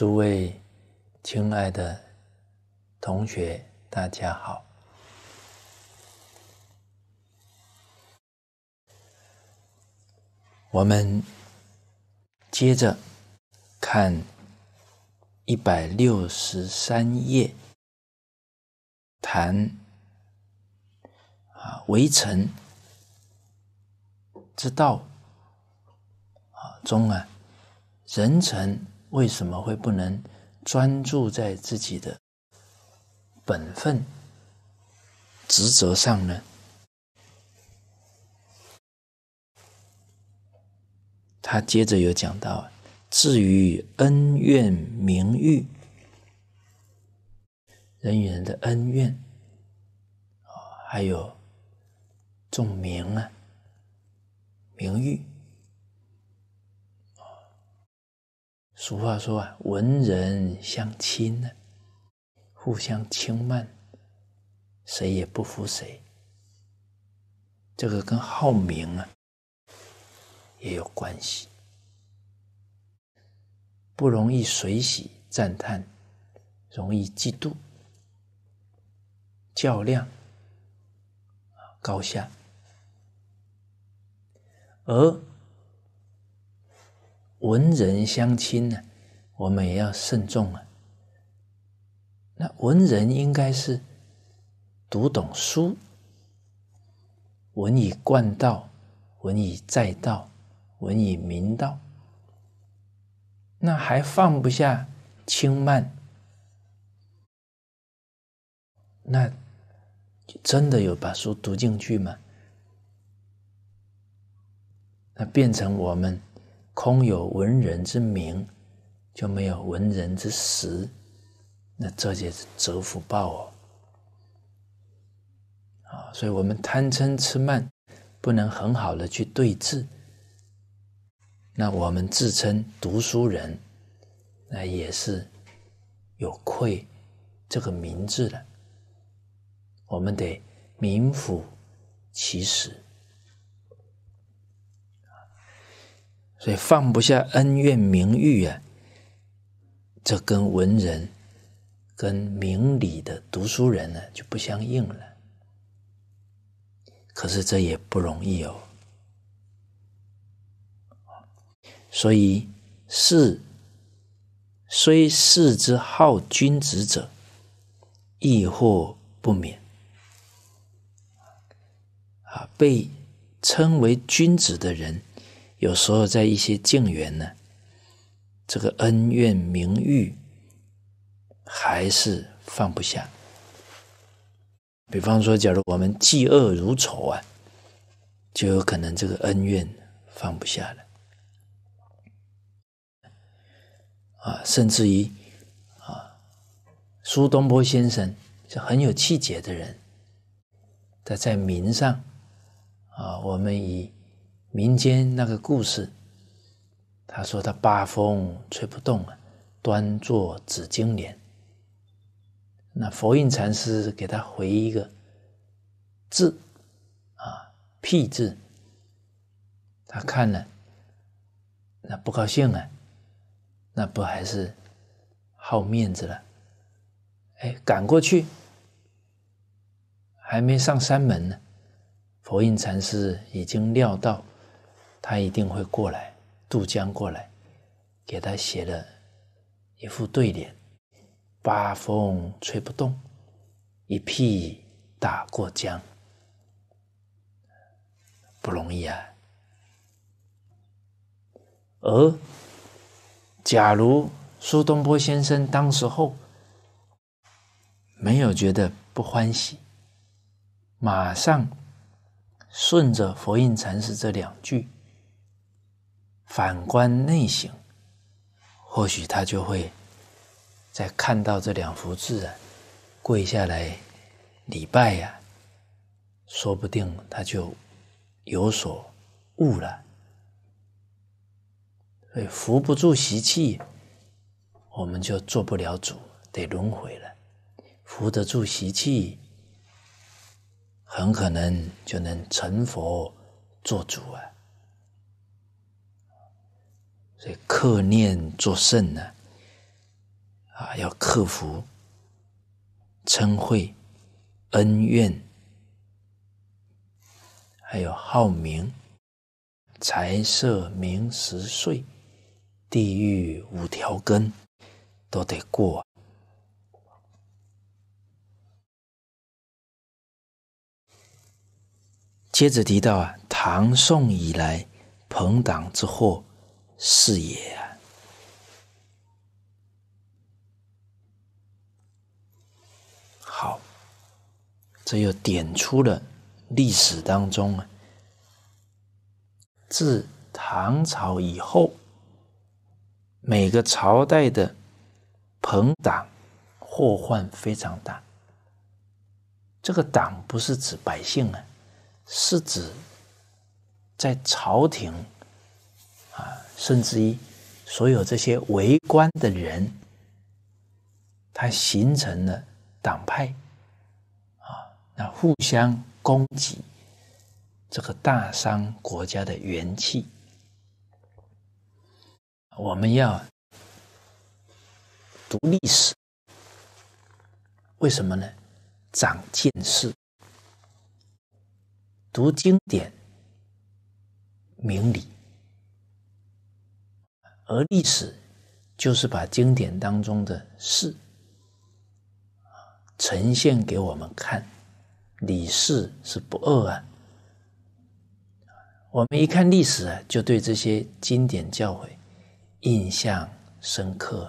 诸位亲爱的同学，大家好。我们接着看一百六十三页，谈啊为臣之道啊中啊人臣。为什么会不能专注在自己的本分职责上呢？他接着有讲到，至于恩怨名誉，人与人的恩怨还有众名啊，名誉。俗话说啊，文人相轻呢，互相轻慢，谁也不服谁。这个跟好名啊也有关系，不容易随喜赞叹，容易嫉妒较量高下，而。文人相亲呢，我们也要慎重啊。那文人应该是读懂书，文以贯道，文以载道，文以明道。那还放不下轻慢，那真的有把书读进去吗？那变成我们。空有文人之名，就没有文人之实，那这就是折福报哦。啊，所以我们贪嗔痴慢，不能很好的去对治。那我们自称读书人，那也是有愧这个名字的。我们得名副其实。所以放不下恩怨名誉啊，这跟文人、跟明理的读书人呢就不相应了。可是这也不容易哦。所以是虽是之好君子者，亦或不免啊，被称为君子的人。有时候在一些境缘呢，这个恩怨名誉还是放不下。比方说，假如我们嫉恶如仇啊，就有可能这个恩怨放不下了。啊，甚至于啊，苏东坡先生是很有气节的人，他，在名上啊，我们以。民间那个故事，他说他八风吹不动了，端坐紫金莲。那佛印禅师给他回一个字，啊，屁字。他看了，那不高兴啊，那不还是好面子了？哎，赶过去，还没上山门呢，佛印禅师已经料到。他一定会过来渡江过来，给他写了一副对联：八风吹不动，一屁打过江。不容易啊！而假如苏东坡先生当时候没有觉得不欢喜，马上顺着佛印禅师这两句。反观内省，或许他就会在看到这两幅字啊，跪下来礼拜呀，说不定他就有所悟了。所以扶不住习气，我们就做不了主，得轮回了；扶得住习气，很可能就能成佛，做主啊。所以克念作圣呢，啊，要克服嗔恚、恩怨，还有好名、财色名食睡，地狱五条根都得过。接着提到啊，唐宋以来朋党之祸。是也。啊，好，这又点出了历史当中啊，自唐朝以后，每个朝代的朋党祸患非常大。这个党不是指百姓啊，是指在朝廷。甚至于，所有这些为官的人，他形成了党派，啊，那互相攻击，这个大伤国家的元气。我们要读历史，为什么呢？长见识，读经典，明理。而历史，就是把经典当中的事呈现给我们看。李事是不二啊，我们一看历史啊，就对这些经典教诲印象深刻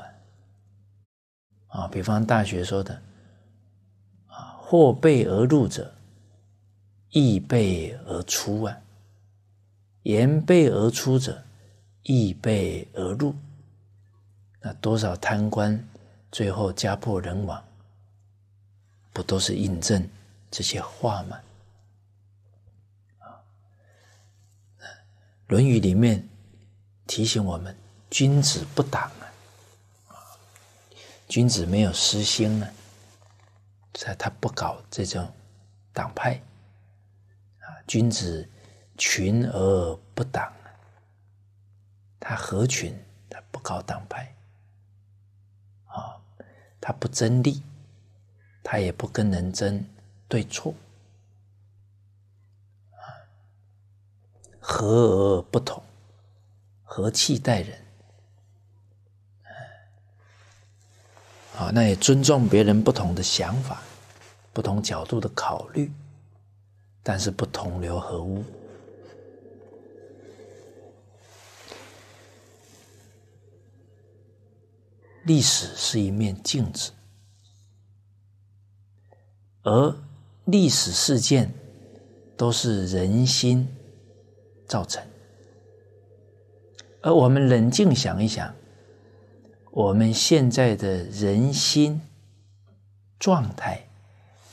啊。啊，比方大学说的啊，或备而入者，易备而出啊；言备而出者。易被而入，那多少贪官最后家破人亡，不都是印证这些话吗？啊，《论语》里面提醒我们：君子不党啊，君子没有私心啊，他他不搞这种党派啊，君子群而不党。他合群，他不搞党派，啊，他不争利，他也不跟人争对错，啊，和而不同，和气待人，啊，那也尊重别人不同的想法，不同角度的考虑，但是不同流合污。历史是一面镜子，而历史事件都是人心造成。而我们冷静想一想，我们现在的人心状态，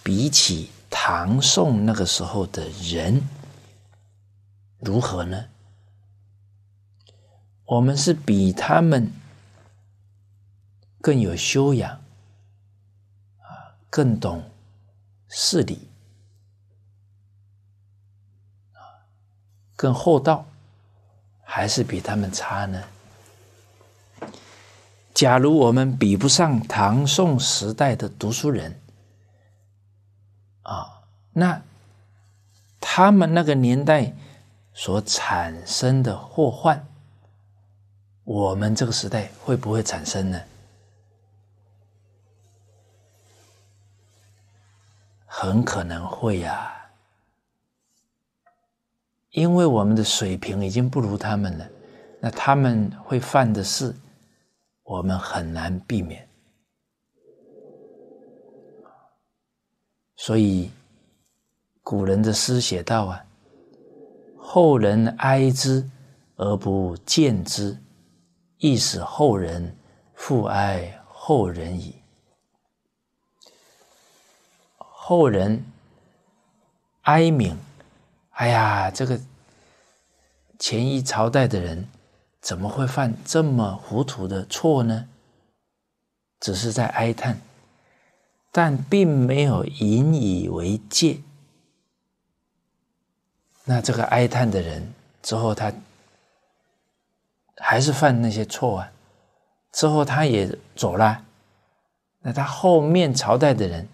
比起唐宋那个时候的人，如何呢？我们是比他们。更有修养，啊，更懂事理，啊，更厚道，还是比他们差呢？假如我们比不上唐宋时代的读书人，啊，那他们那个年代所产生的祸患，我们这个时代会不会产生呢？很可能会呀，因为我们的水平已经不如他们了，那他们会犯的事，我们很难避免。所以，古人的诗写道啊：“后人哀之而不见之，亦使后人复哀后人矣。”后人哀鸣：“哎呀，这个前一朝代的人怎么会犯这么糊涂的错呢？”只是在哀叹，但并没有引以为戒。那这个哀叹的人之后，他还是犯那些错啊。之后他也走了，那他后面朝代的人。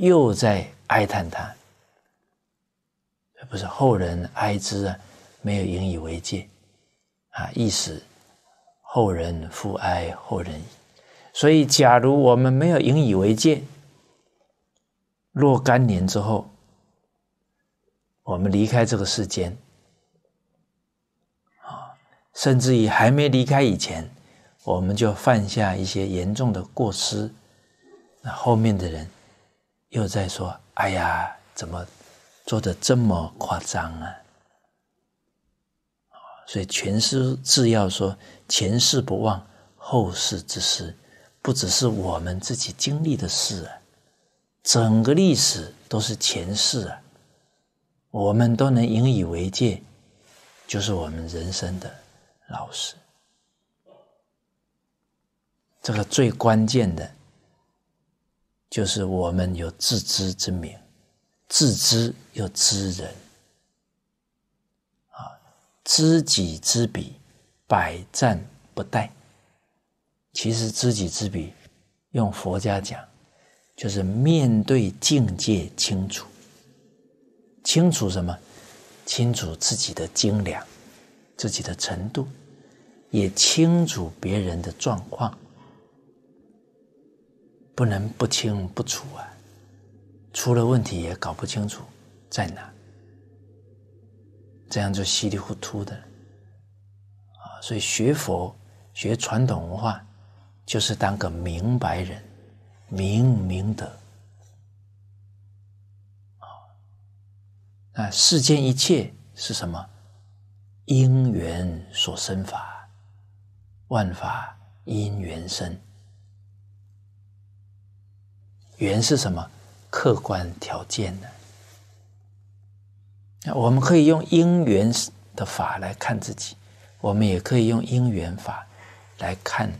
又在哀叹他，不是后人哀之啊，没有引以为戒啊！意死，后人复哀后人所以，假如我们没有引以为戒，若干年之后，我们离开这个世间啊，甚至于还没离开以前，我们就犯下一些严重的过失，那后面的人。又在说：“哎呀，怎么做的这么夸张啊？”所以《全书》字要说：“前世不忘，后事之师。”不只是我们自己经历的事啊，整个历史都是前世啊，我们都能引以为戒，就是我们人生的老师。这个最关键的。就是我们有自知之明，自知又知人，啊，知己知彼，百战不殆。其实知己知彼，用佛家讲，就是面对境界清楚，清楚什么？清楚自己的精良，自己的程度，也清楚别人的状况。不能不清不楚啊，出了问题也搞不清楚在哪，这样就稀里糊涂的啊。所以学佛、学传统文化，就是当个明白人，明明德啊。那世间一切是什么？因缘所生法，万法因缘生。缘是什么？客观条件呢？那我们可以用因缘的法来看自己，我们也可以用因缘法来看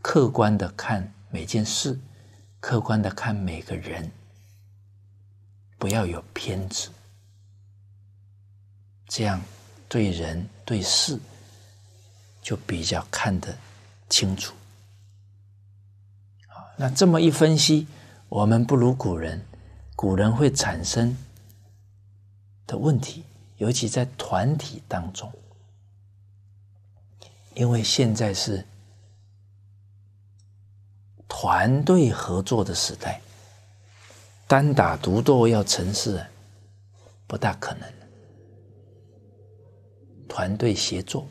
客观的看每件事，客观的看每个人，不要有偏执，这样对人对事就比较看得清楚。那这么一分析。我们不如古人，古人会产生的问题，尤其在团体当中，因为现在是团队合作的时代，单打独斗要成事不大可能，团队协作，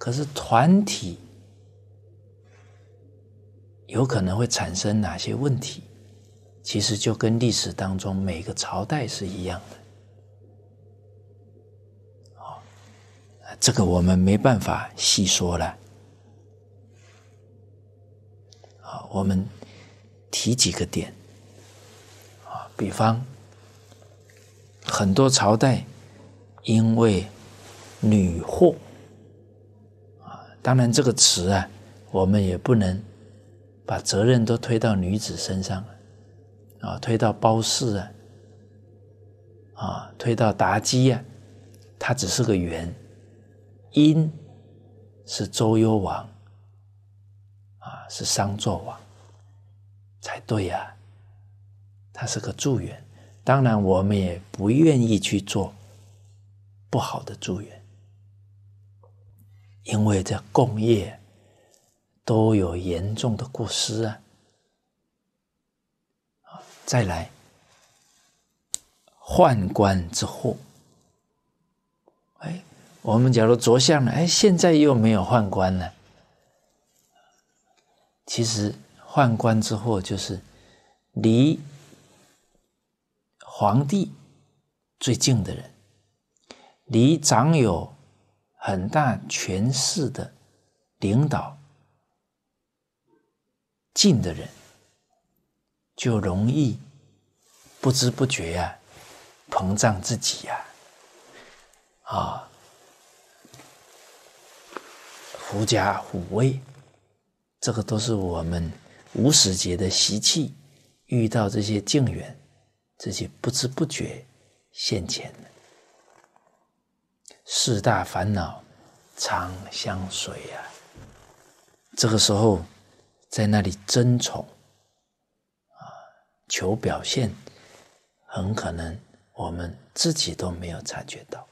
可是团体。有可能会产生哪些问题？其实就跟历史当中每个朝代是一样的。好，这个我们没办法细说了。好，我们提几个点。啊，比方，很多朝代因为女祸啊，当然这个词啊，我们也不能。把责任都推到女子身上了，啊，推到包氏啊，啊，推到妲己啊，她只是个缘，因是周幽王，啊，是商纣王才对呀，他是个助缘，当然我们也不愿意去做不好的助缘，因为这共业。都有严重的过失啊！再来，宦官之祸。哎，我们假如着相了，哎，现在又没有宦官了。其实，宦官之祸就是离皇帝最近的人，离长有很大权势的领导。近的人就容易不知不觉呀膨胀自己呀，啊，狐假虎威，这个都是我们无始劫的习气，遇到这些境缘，这些不知不觉现前的四大烦恼常相随啊，这个时候。在那里争宠，啊，求表现，很可能我们自己都没有察觉到，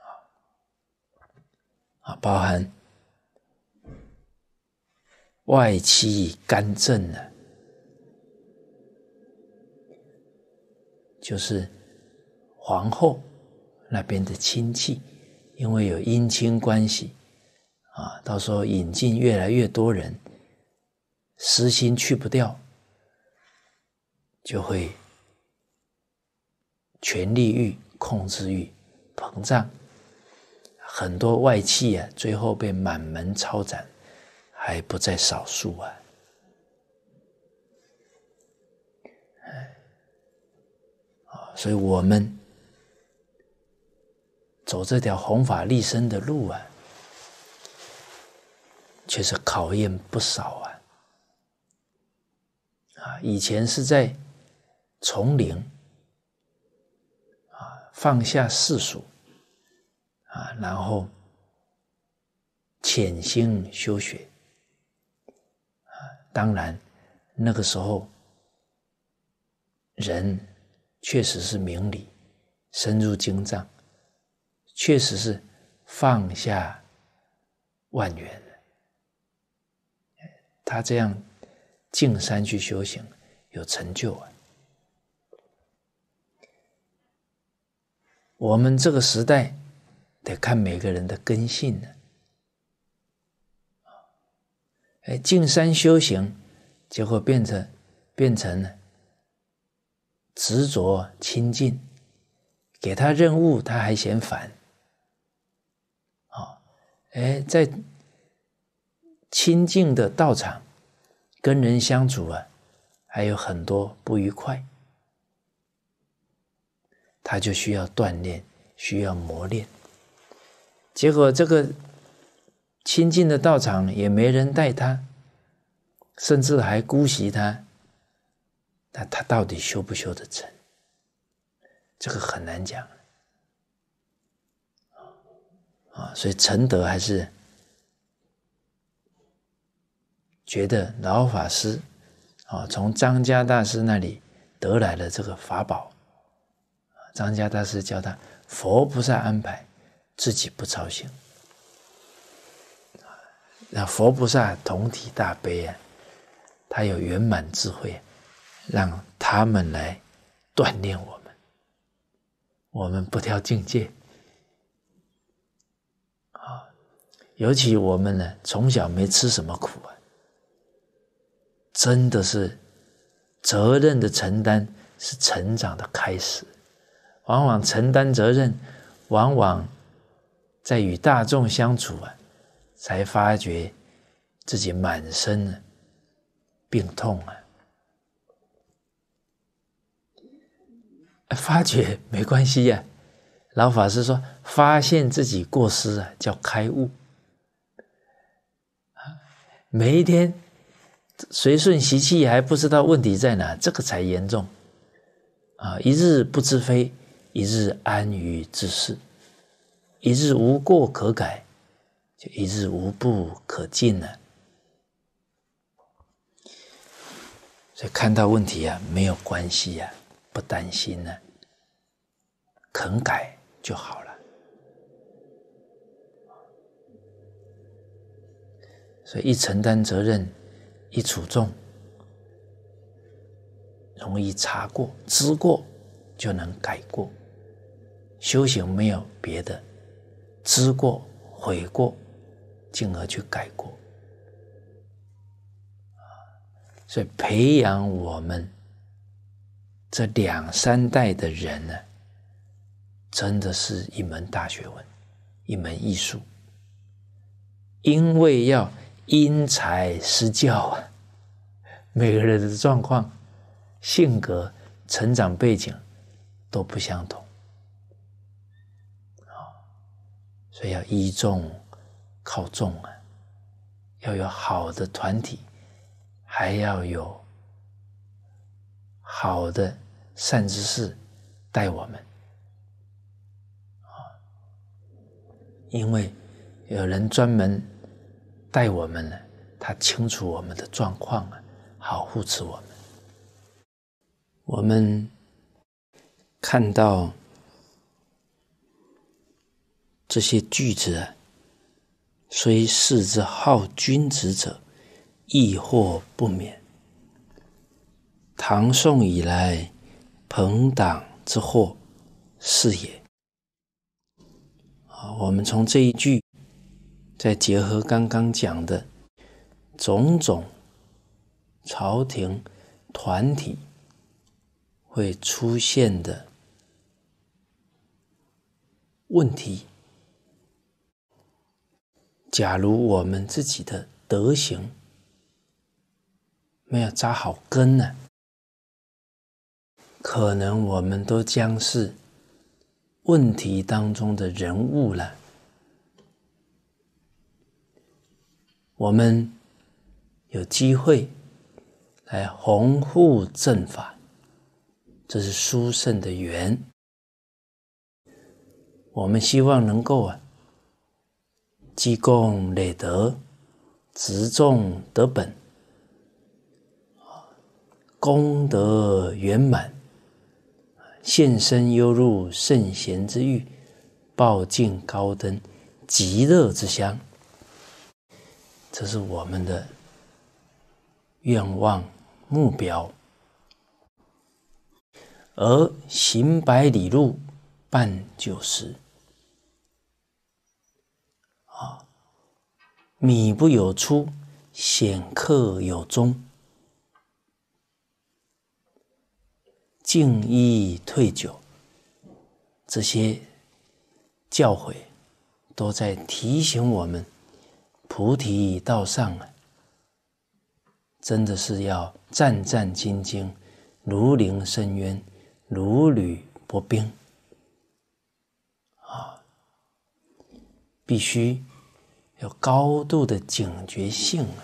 啊，啊，包含外戚干政呢，就是皇后那边的亲戚，因为有姻亲关系。啊，到时候引进越来越多人，私心去不掉，就会权力欲、控制欲膨胀，很多外戚啊，最后被满门抄斩，还不在少数啊！啊，所以我们走这条弘法立身的路啊。确实考验不少啊！啊，以前是在丛林啊，放下世俗啊，然后潜心修学啊。当然，那个时候人确实是明理，深入经藏，确实是放下万缘。他这样进山去修行有成就啊！我们这个时代得看每个人的根性呢。哎，进山修行，结果变成变成了执着清净，给他任务他还嫌烦。好，哎，在。清净的道场，跟人相处啊，还有很多不愉快，他就需要锻炼，需要磨练。结果这个清净的道场也没人带他，甚至还姑息他，那他到底修不修得成？这个很难讲。啊所以承德还是。觉得老法师，啊，从张家大师那里得来的这个法宝，张家大师教他佛菩萨安排，自己不操心，那佛菩萨同体大悲啊，他有圆满智慧，让他们来锻炼我们，我们不挑境界，啊，尤其我们呢，从小没吃什么苦啊。真的是责任的承担是成长的开始，往往承担责任，往往在与大众相处啊，才发觉自己满身病痛啊，发觉没关系呀。老法师说，发现自己过失啊，叫开悟啊，每一天。随顺习气还不知道问题在哪，这个才严重啊！一日不知非，一日安于自是；一日无过可改，就一日无不可尽了。所以看到问题啊，没有关系呀，不担心呢，肯改就好了。所以一承担责任。一处重，容易查过，知过就能改过。修行没有别的，知过悔过，进而去改过。所以培养我们这两三代的人呢，真的是一门大学问，一门艺术，因为要。因材施教啊，每个人的状况、性格、成长背景都不相同啊，所以要依众、靠众啊，要有好的团体，还要有好的善知识带我们啊，因为有人专门。待我们呢？他清楚我们的状况啊，好护持我们。我们看到这些句子，虽世之好君子者，亦或不免。唐宋以来，朋党之祸，是也。啊，我们从这一句。再结合刚刚讲的种种朝廷团体会出现的问题，假如我们自己的德行没有扎好根呢，可能我们都将是问题当中的人物了。我们有机会来弘护正法，这是殊胜的缘。我们希望能够啊积功累德，执重德本，功德圆满，现身犹入圣贤之域，报尽高登极乐之乡。这是我们的愿望、目标。而行百里路，半九十。啊，米不有出，显客有终。进意退酒，这些教诲都在提醒我们。菩提道上啊，真的是要战战兢兢，如临深渊，如履薄冰，啊，必须有高度的警觉性啊，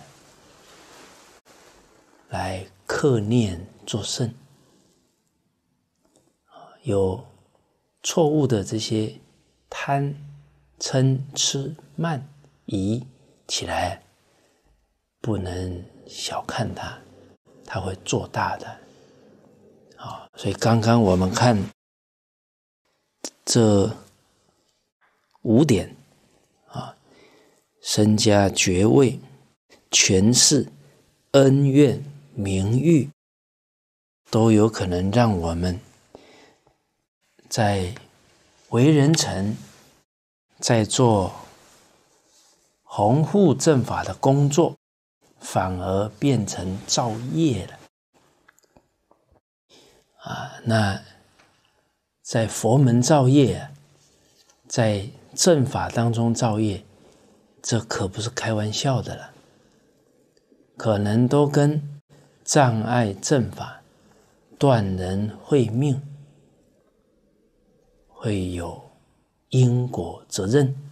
来克念作圣有错误的这些贪、嗔、痴、慢、疑。起来，不能小看他，他会做大的。啊，所以刚刚我们看这五点啊，身家、爵位、权势、恩怨、名誉，都有可能让我们在为人臣，在做。弘护正法的工作，反而变成造业了。啊，那在佛门造业，在正法当中造业，这可不是开玩笑的了。可能都跟障碍正法、断人慧命，会有因果责任。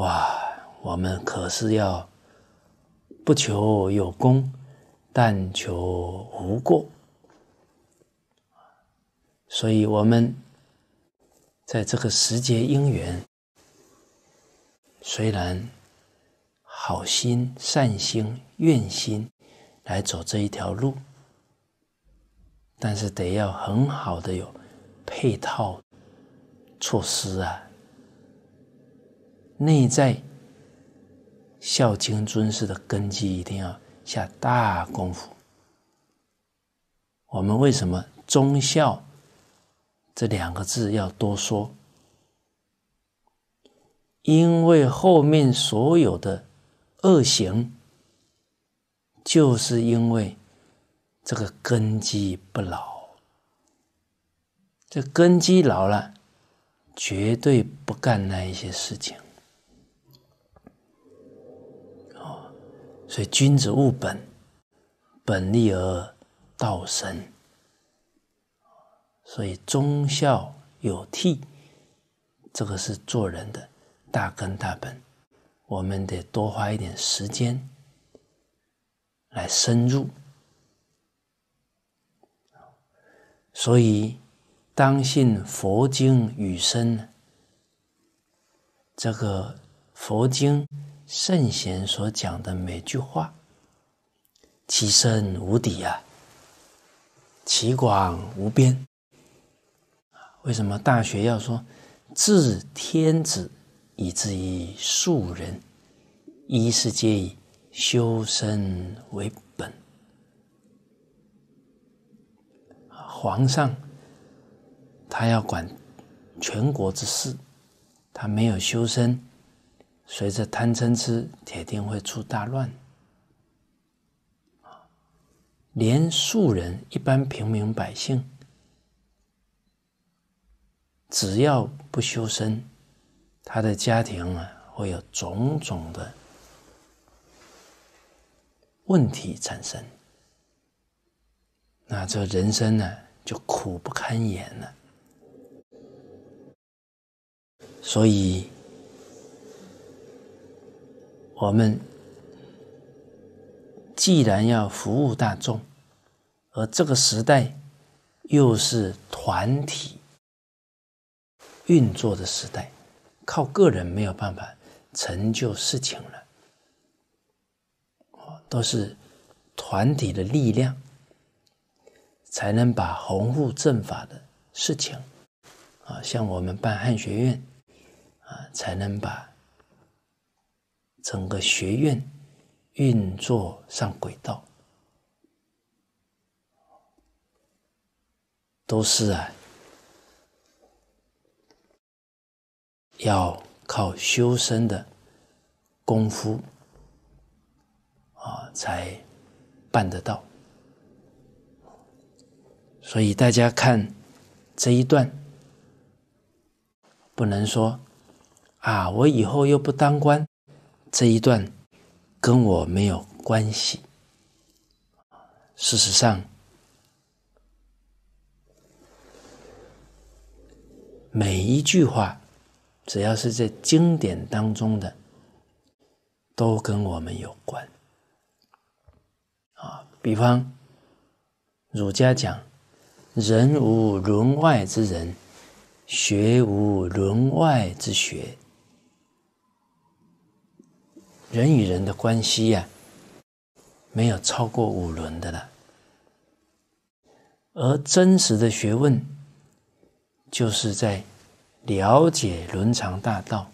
哇，我们可是要不求有功，但求无过。所以，我们在这个时节因缘，虽然好心、善心、愿心来走这一条路，但是得要很好的有配套措施啊。内在孝敬尊师的根基一定要下大功夫。我们为什么忠孝这两个字要多说？因为后面所有的恶行，就是因为这个根基不牢。这根基牢了，绝对不干那一些事情。所以君子务本，本立而道生。所以忠孝有替，这个是做人的大根大本。我们得多花一点时间来深入。所以当信佛经与身，这个佛经。圣贤所讲的每句话，其深无底呀，其广无边为什么《大学》要说“治天子以至于庶人，一是皆以修身为本”？皇上他要管全国之事，他没有修身。随着贪嗔痴，铁定会出大乱。连庶人、一般平民百姓，只要不修身，他的家庭啊，会有种种的问题产生。那这人生呢，就苦不堪言了。所以。我们既然要服务大众，而这个时代又是团体运作的时代，靠个人没有办法成就事情了。都是团体的力量才能把弘护正法的事情啊，像我们办汉学院啊，才能把。整个学院运作上轨道，都是啊，要靠修身的功夫啊，才办得到。所以大家看这一段，不能说啊，我以后又不当官。这一段跟我没有关系。事实上，每一句话，只要是在经典当中的，都跟我们有关。啊，比方，儒家讲“人无伦外之人，学无伦外之学”。人与人的关系呀，没有超过五伦的了。而真实的学问，就是在了解伦常大道，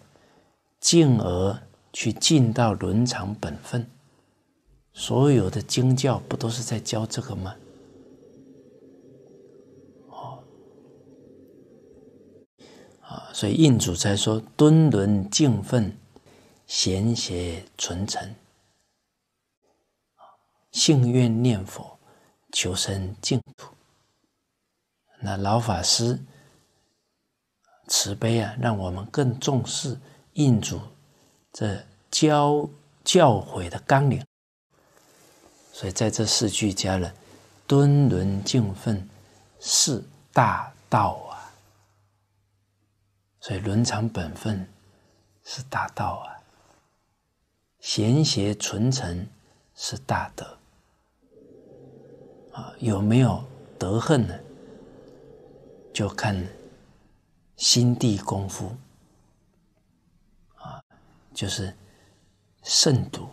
进而去尽到伦常本分。所有的经教不都是在教这个吗？哦，啊，所以印祖才说敦伦敬分。贤邪纯诚，啊，信愿念佛，求生净土。那老法师慈悲啊，让我们更重视印主这教教诲的纲领。所以在这四句加了“敦伦敬分”是大道啊，所以伦常本分是大道啊。贤邪存诚是大德啊！有没有德恨呢？就看心地功夫啊，就是慎独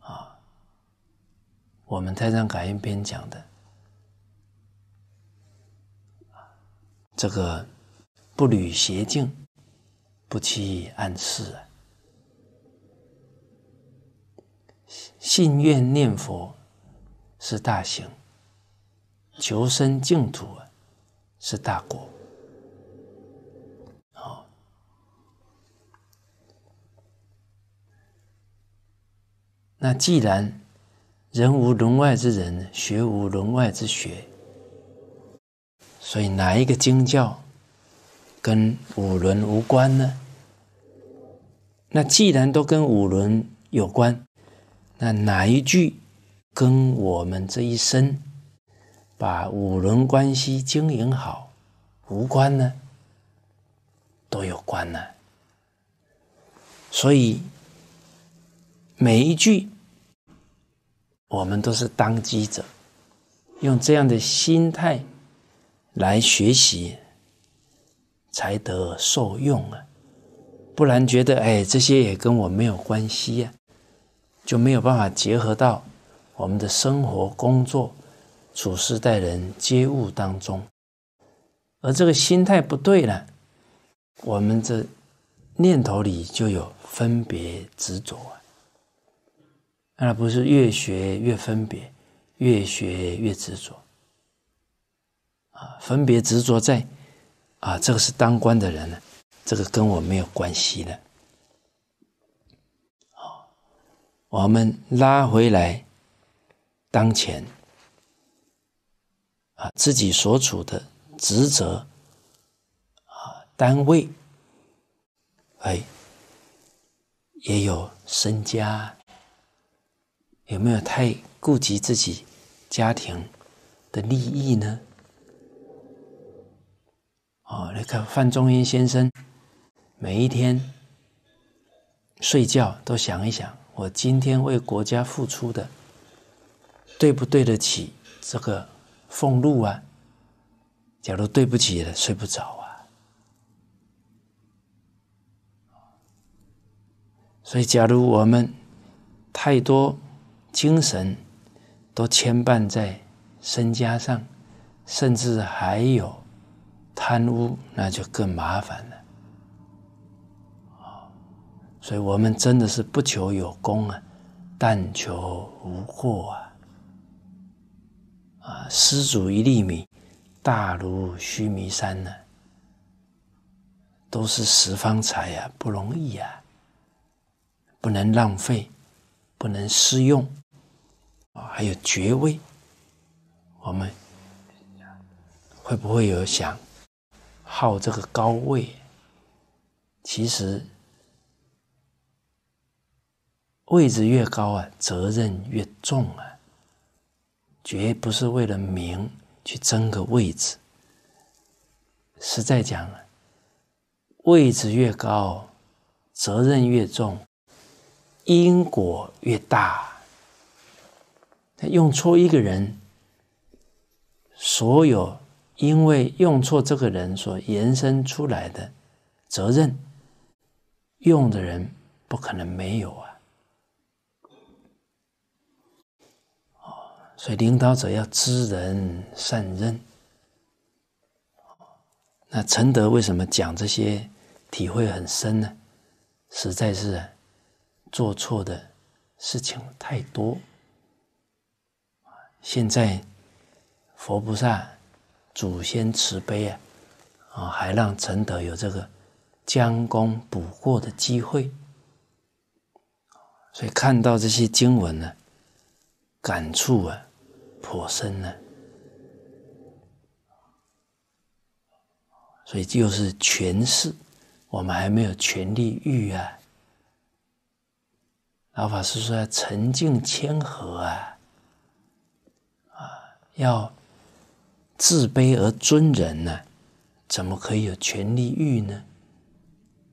啊。我们《太上感应篇》讲的，这个不履邪径，不欺暗室啊。信愿念佛是大行，求生净土是大果。那既然人无伦外之人，学无伦外之学，所以哪一个经教跟五伦无关呢？那既然都跟五伦有关。那哪一句跟我们这一生把五伦关系经营好无关呢？都有关呢。所以每一句我们都是当机者，用这样的心态来学习，才得受用啊！不然觉得哎，这些也跟我没有关系呀。就没有办法结合到我们的生活、工作、处事、待人、接物当中，而这个心态不对呢，我们这念头里就有分别执着啊，而不是越学越分别，越学越执着啊，分别执着在啊，这个是当官的人呢，这个跟我没有关系的。我们拉回来，当前啊，自己所处的职责啊，单位，哎，也有身家，有没有太顾及自己家庭的利益呢？哦，那个范仲淹先生，每一天睡觉都想一想。我今天为国家付出的，对不对得起这个俸禄啊？假如对不起了，睡不着啊。所以，假如我们太多精神都牵绊在身家上，甚至还有贪污，那就更麻烦了。所以我们真的是不求有功啊，但求无过啊！啊，施主一粒米，大如须弥山呢，都是十方财呀，不容易啊，不能浪费，不能私用啊。还有爵位，我们会不会有想，好这个高位？其实。位置越高啊，责任越重啊，绝不是为了名去争个位置。实在讲啊，位置越高，责任越重，因果越大。他用错一个人，所有因为用错这个人所延伸出来的责任，用的人不可能没有啊。所以领导者要知人善任。那陈德为什么讲这些体会很深呢？实在是做错的事情太多。现在佛菩萨、祖先慈悲啊，啊，还让陈德有这个将功补过的机会。所以看到这些经文呢，感触啊。颇深呢，所以就是权势，我们还没有权力欲啊。老法师说：要沉静谦和啊，啊，要自卑而尊人呢，怎么可以有权力欲呢？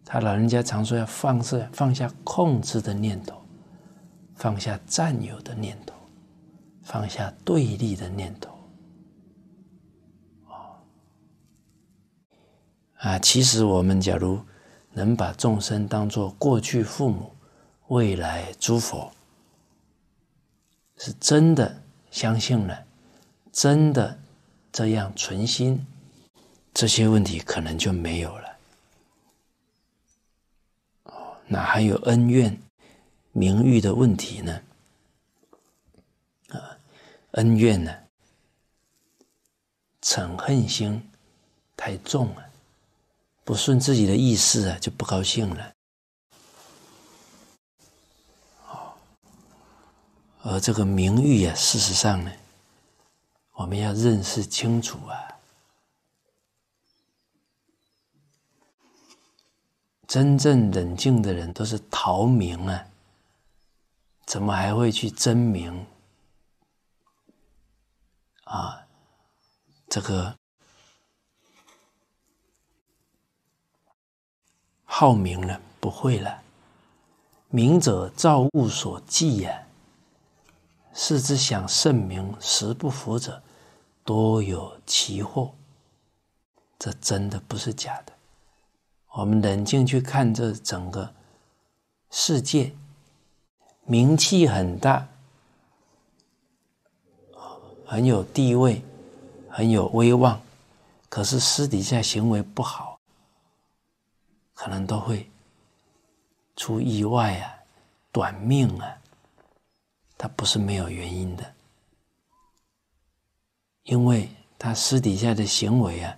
他老人家常说要放肆，放下控制的念头，放下占有的念头。放下对立的念头，哦啊！其实我们假如能把众生当作过去父母、未来诸佛，是真的相信了，真的这样存心，这些问题可能就没有了。哦，哪还有恩怨、名誉的问题呢？恩怨呢？嗔恨心太重了，不顺自己的意思啊，就不高兴了。好，而这个名誉啊，事实上呢，我们要认识清楚啊，真正冷静的人都是逃名啊，怎么还会去争名？啊，这个好名了，不会了。明者，造物所忌也。是之想圣名，实不服者，多有其祸。这真的不是假的。我们冷静去看这整个世界，名气很大。很有地位，很有威望，可是私底下行为不好，可能都会出意外啊，短命啊。他不是没有原因的，因为他私底下的行为啊，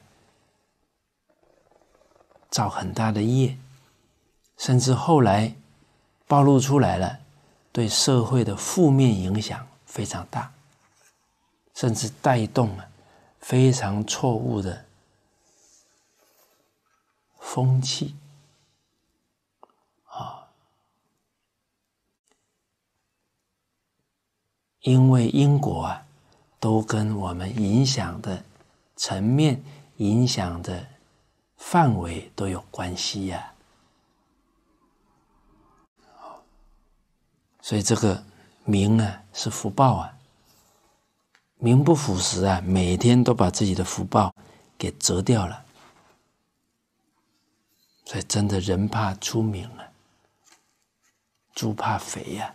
造很大的业，甚至后来暴露出来了，对社会的负面影响非常大。甚至带动了非常错误的风气啊，因为因果啊，都跟我们影响的层面、影响的范围都有关系呀。所以这个名啊，是福报啊。名不副实啊，每天都把自己的福报给折掉了，所以真的人怕出名啊，猪怕肥呀，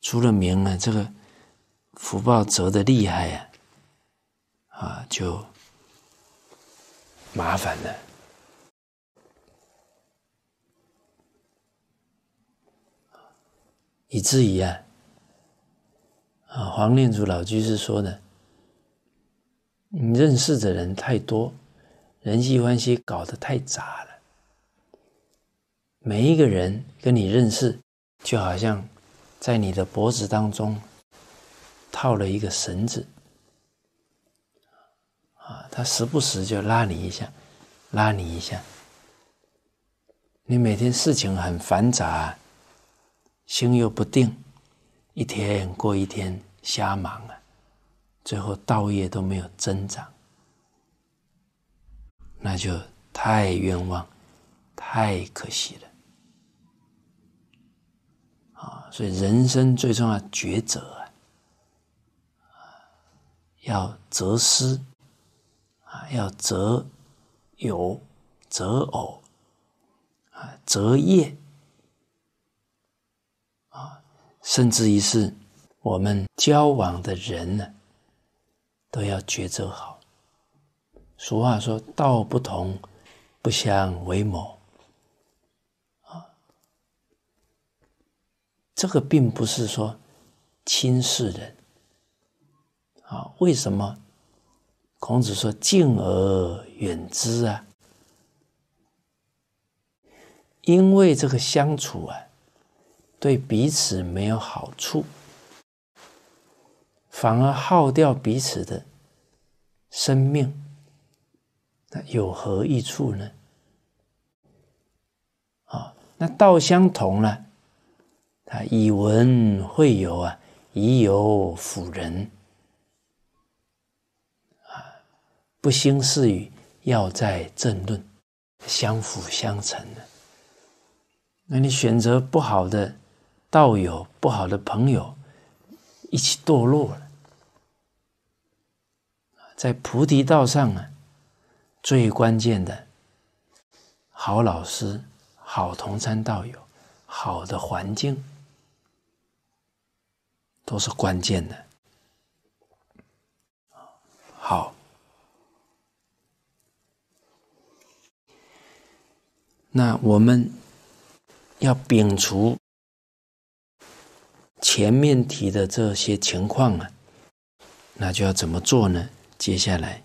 出了名了，这个福报折的厉害啊，啊就麻烦了，以至于啊。啊，黄念祖老居士说的：“你认识的人太多，人际关系搞得太杂了。每一个人跟你认识，就好像在你的脖子当中套了一个绳子。啊，他时不时就拉你一下，拉你一下。你每天事情很繁杂，心又不定。”一天过一天，瞎忙啊，最后道业都没有增长，那就太冤枉，太可惜了啊！所以人生最重要抉择啊，啊，要择师啊，要择友，择偶啊，择业。甚至于是我们交往的人呢，都要抉择好。俗话说：“道不同，不相为谋。”啊，这个并不是说轻视人啊。为什么孔子说“敬而远之”啊？因为这个相处啊。对彼此没有好处，反而耗掉彼此的生命，那有何益处呢？啊，那道相同了，他以文会友啊，以友辅人啊，不兴事语，要在正论，相辅相成的。那你选择不好的？道友不好的朋友，一起堕落了。在菩提道上啊，最关键的，好老师、好同参道友、好的环境，都是关键的。好，那我们要摒除。前面提的这些情况啊，那就要怎么做呢？接下来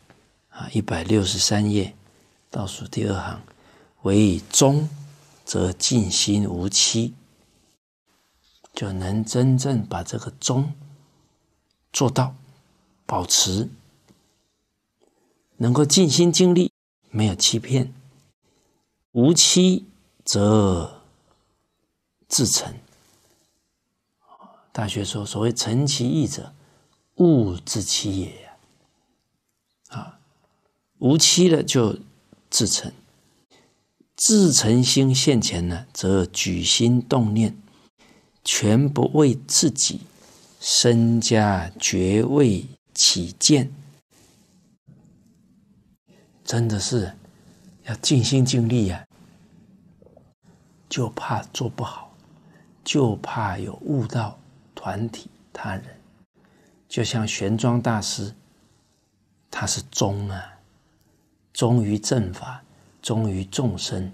啊，一百六十三页倒数第二行，唯以忠，则尽心无欺，就能真正把这个忠做到，保持，能够尽心尽力，没有欺骗，无欺则自成。大学说：“所谓成其义者，物自欺也。啊，无欺了就自成。自成心现前呢，则举心动念，全不为自己身家爵位起见。真的是要尽心尽力呀，就怕做不好，就怕有悟到团体他人，就像玄奘大师，他是忠啊，忠于正法，忠于众生。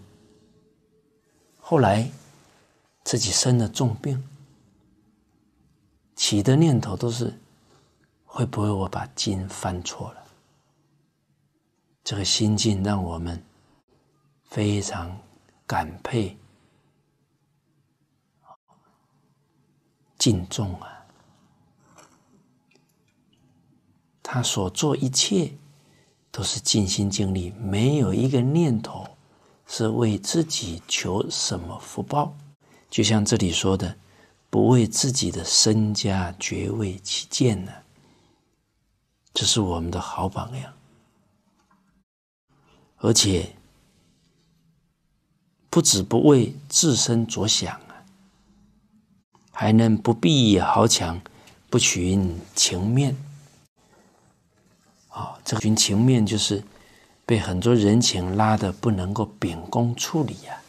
后来自己生了重病，起的念头都是会不会我把经翻错了？这个心境让我们非常感佩。敬重啊，他所做一切都是尽心尽力，没有一个念头是为自己求什么福报。就像这里说的，不为自己的身家爵位起见呢，这是我们的好榜样。而且不止不为自身着想啊。还能不避豪强，不群情面。啊，这群情面就是被很多人情拉的，不能够秉公处理呀。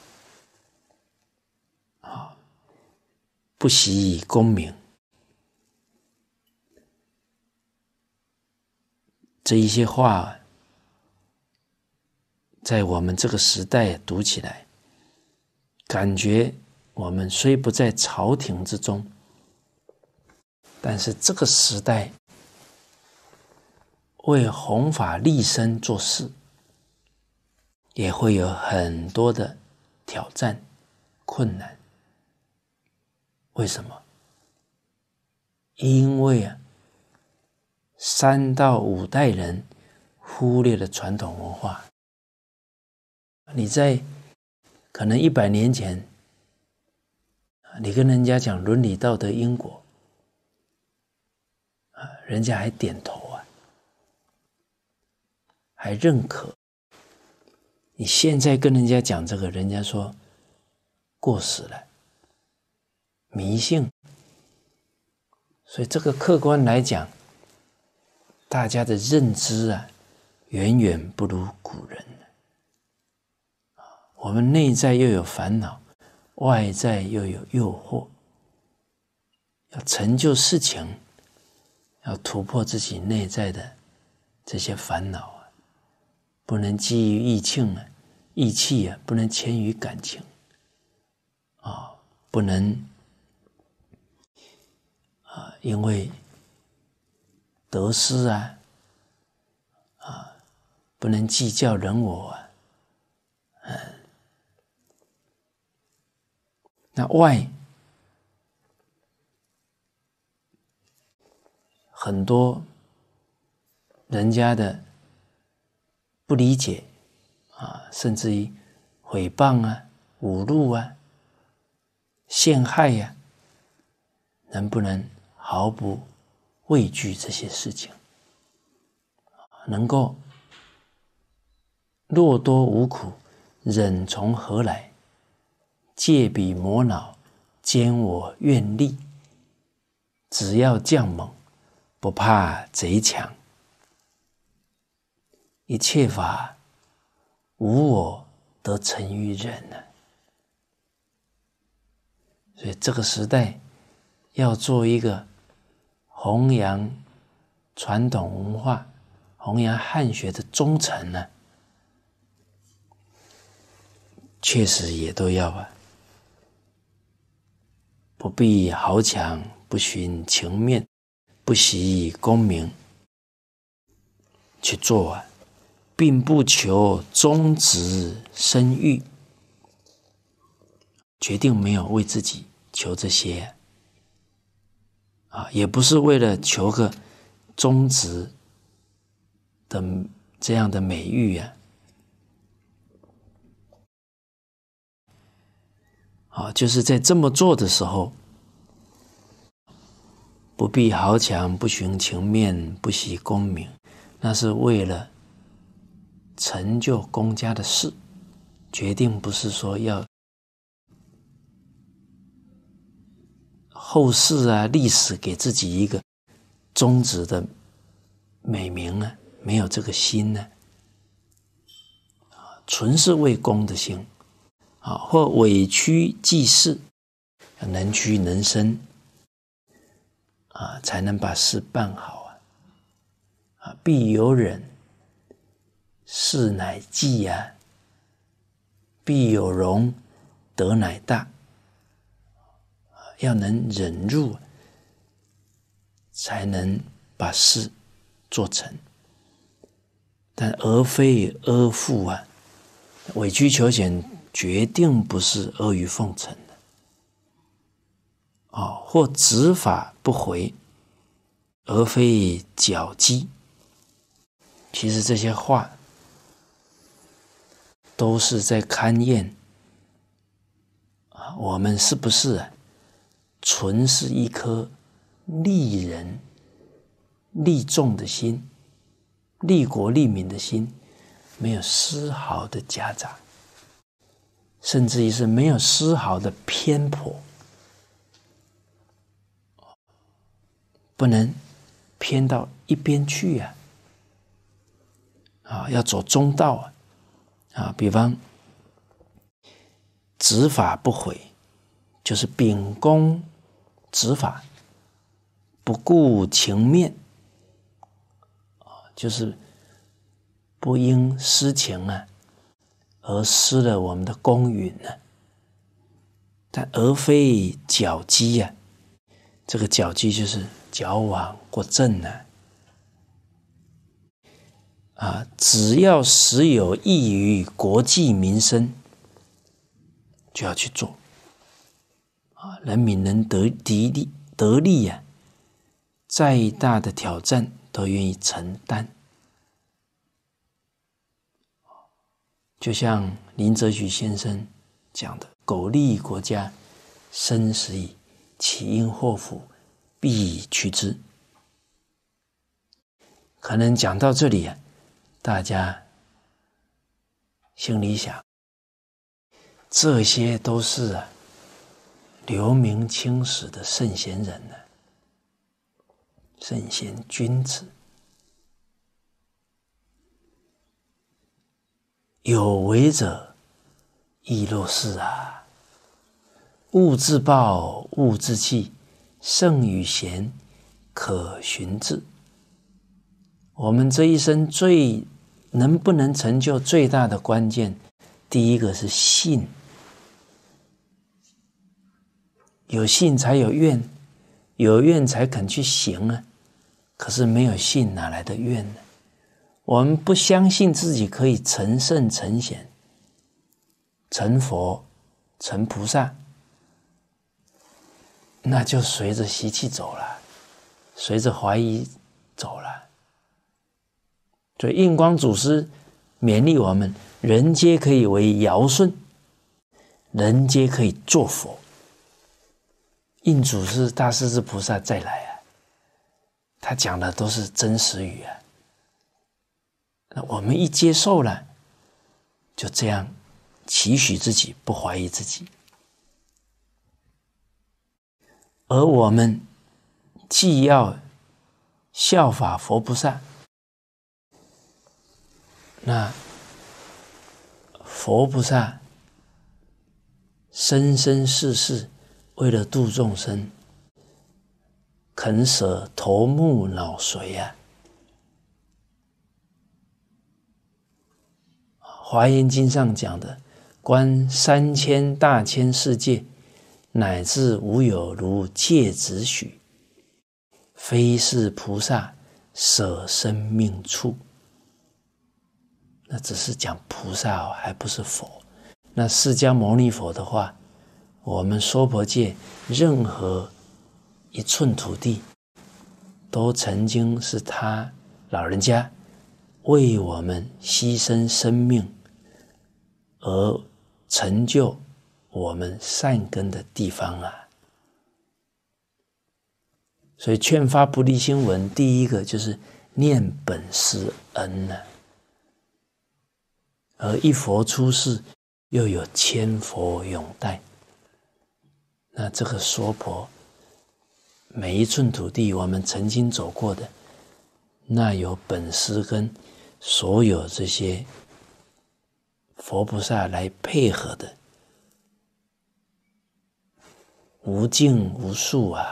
啊，不喜以功名。这一些话，在我们这个时代读起来，感觉。我们虽不在朝廷之中，但是这个时代为弘法立身做事，也会有很多的挑战、困难。为什么？因为啊，三到五代人忽略了传统文化。你在可能一百年前。你跟人家讲伦理道德因果，啊，人家还点头啊，还认可。你现在跟人家讲这个，人家说过时了，迷信。所以这个客观来讲，大家的认知啊，远远不如古人。我们内在又有烦恼。外在又有诱惑，要成就事情，要突破自己内在的这些烦恼啊！不能基于义气啊，义气啊，不能迁于感情啊，不能啊，因为得失啊，啊，不能计较人我啊。那外，很多人家的不理解啊，甚至于诽谤啊、侮辱啊、陷害啊，能不能毫不畏惧这些事情？能够若多无苦，忍从何来？借笔磨脑，坚我愿力。只要将猛，不怕贼强。一切法无我，得成于人呢。所以这个时代，要做一个弘扬传统文化、弘扬汉学的忠臣呢，确实也都要啊。不必豪强，不寻情面，不以功名，去做啊，并不求忠止生育，决定没有为自己求这些啊，也不是为了求个忠止的这样的美誉呀。啊，就是在这么做的时候，不必豪强，不寻情面，不惜功名，那是为了成就公家的事。决定不是说要后世啊、历史给自己一个宗旨的美名呢，没有这个心呢，啊，纯是为公的心。啊，或委屈济事，能屈能伸，啊，才能把事办好啊！啊，必有忍，事乃济啊；必有容，德乃大要能忍住，才能把事做成。但而非阿富啊，委曲求全。决定不是阿谀奉承的，哦，或执法不回，而非矫基。其实这些话都是在勘验啊，我们是不是纯是一颗利人、利众的心，利国利民的心，没有丝毫的夹杂。甚至于是没有丝毫的偏颇，不能偏到一边去啊！啊，要走中道啊！啊，比方执法不悔，就是秉公执法，不顾情面啊，就是不因私情啊。而失了我们的公允呢？但而非搅局呀，这个搅局就是矫枉过正呢。啊，只要实有益于国计民生，就要去做。啊，人民能得敌利得利呀，再大的挑战都愿意承担。就像林则徐先生讲的：“苟利国家生死以，岂因祸福必趋之。”可能讲到这里啊，大家心里想，这些都是啊，留名青史的圣贤人呢，圣贤君子。有为者亦若是啊！物自暴，物自弃。圣与贤，可循志。我们这一生最能不能成就最大的关键，第一个是信。有信才有愿，有愿才肯去行啊！可是没有信，哪来的愿呢？我们不相信自己可以成圣成贤、成佛成菩萨，那就随着习气走了，随着怀疑走了。所以，印光祖师勉励我们：人皆可以为尧舜，人皆可以做佛。印祖师、大势至菩萨再来啊，他讲的都是真实语啊。那我们一接受了，就这样，期许自己不怀疑自己，而我们既要效法佛菩萨，那佛菩萨生生世世为了度众生，肯舍头目脑髓啊。华严经上讲的，观三千大千世界，乃至无有如芥子许，非是菩萨舍生命处。那只是讲菩萨哦，还不是佛。那释迦牟尼佛的话，我们娑婆界任何一寸土地，都曾经是他老人家。为我们牺牲生命而成就我们善根的地方啊，所以劝发菩提心文，第一个就是念本师恩呢。而一佛出世，又有千佛永代。那这个娑婆，每一寸土地，我们曾经走过的，那有本师根。所有这些佛菩萨来配合的无尽无数啊，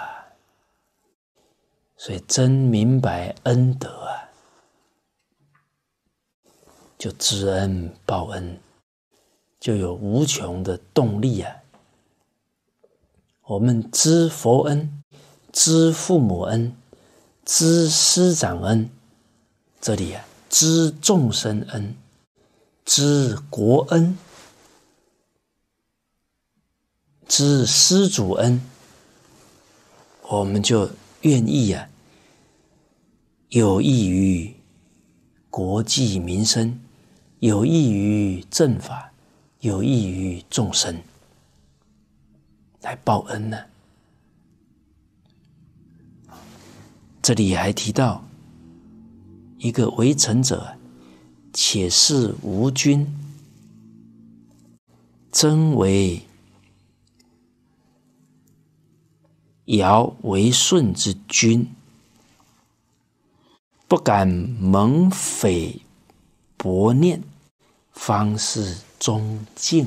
所以真明白恩德啊，就知恩报恩，就有无穷的动力啊。我们知佛恩，知父母恩，知师长恩，这里啊。知众生恩，知国恩，知施主恩，我们就愿意呀，有益于国计民生，有益于政法，有益于众生，来报恩呢。这里还提到。一个为臣者，且是无君，真为尧为舜之君，不敢蒙匪薄念，方是忠敬。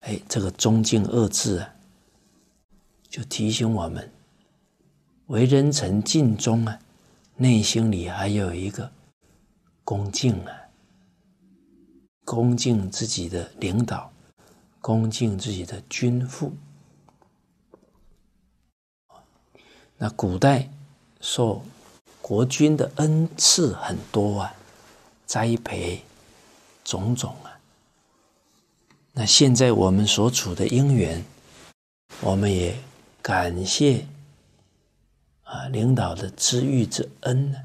哎，这个“忠敬”二字啊，就提醒我们，为人臣尽忠啊。内心里还有一个恭敬啊，恭敬自己的领导，恭敬自己的君父。那古代受国君的恩赐很多啊，栽培种种啊。那现在我们所处的因缘，我们也感谢。啊，领导的知遇之恩呢？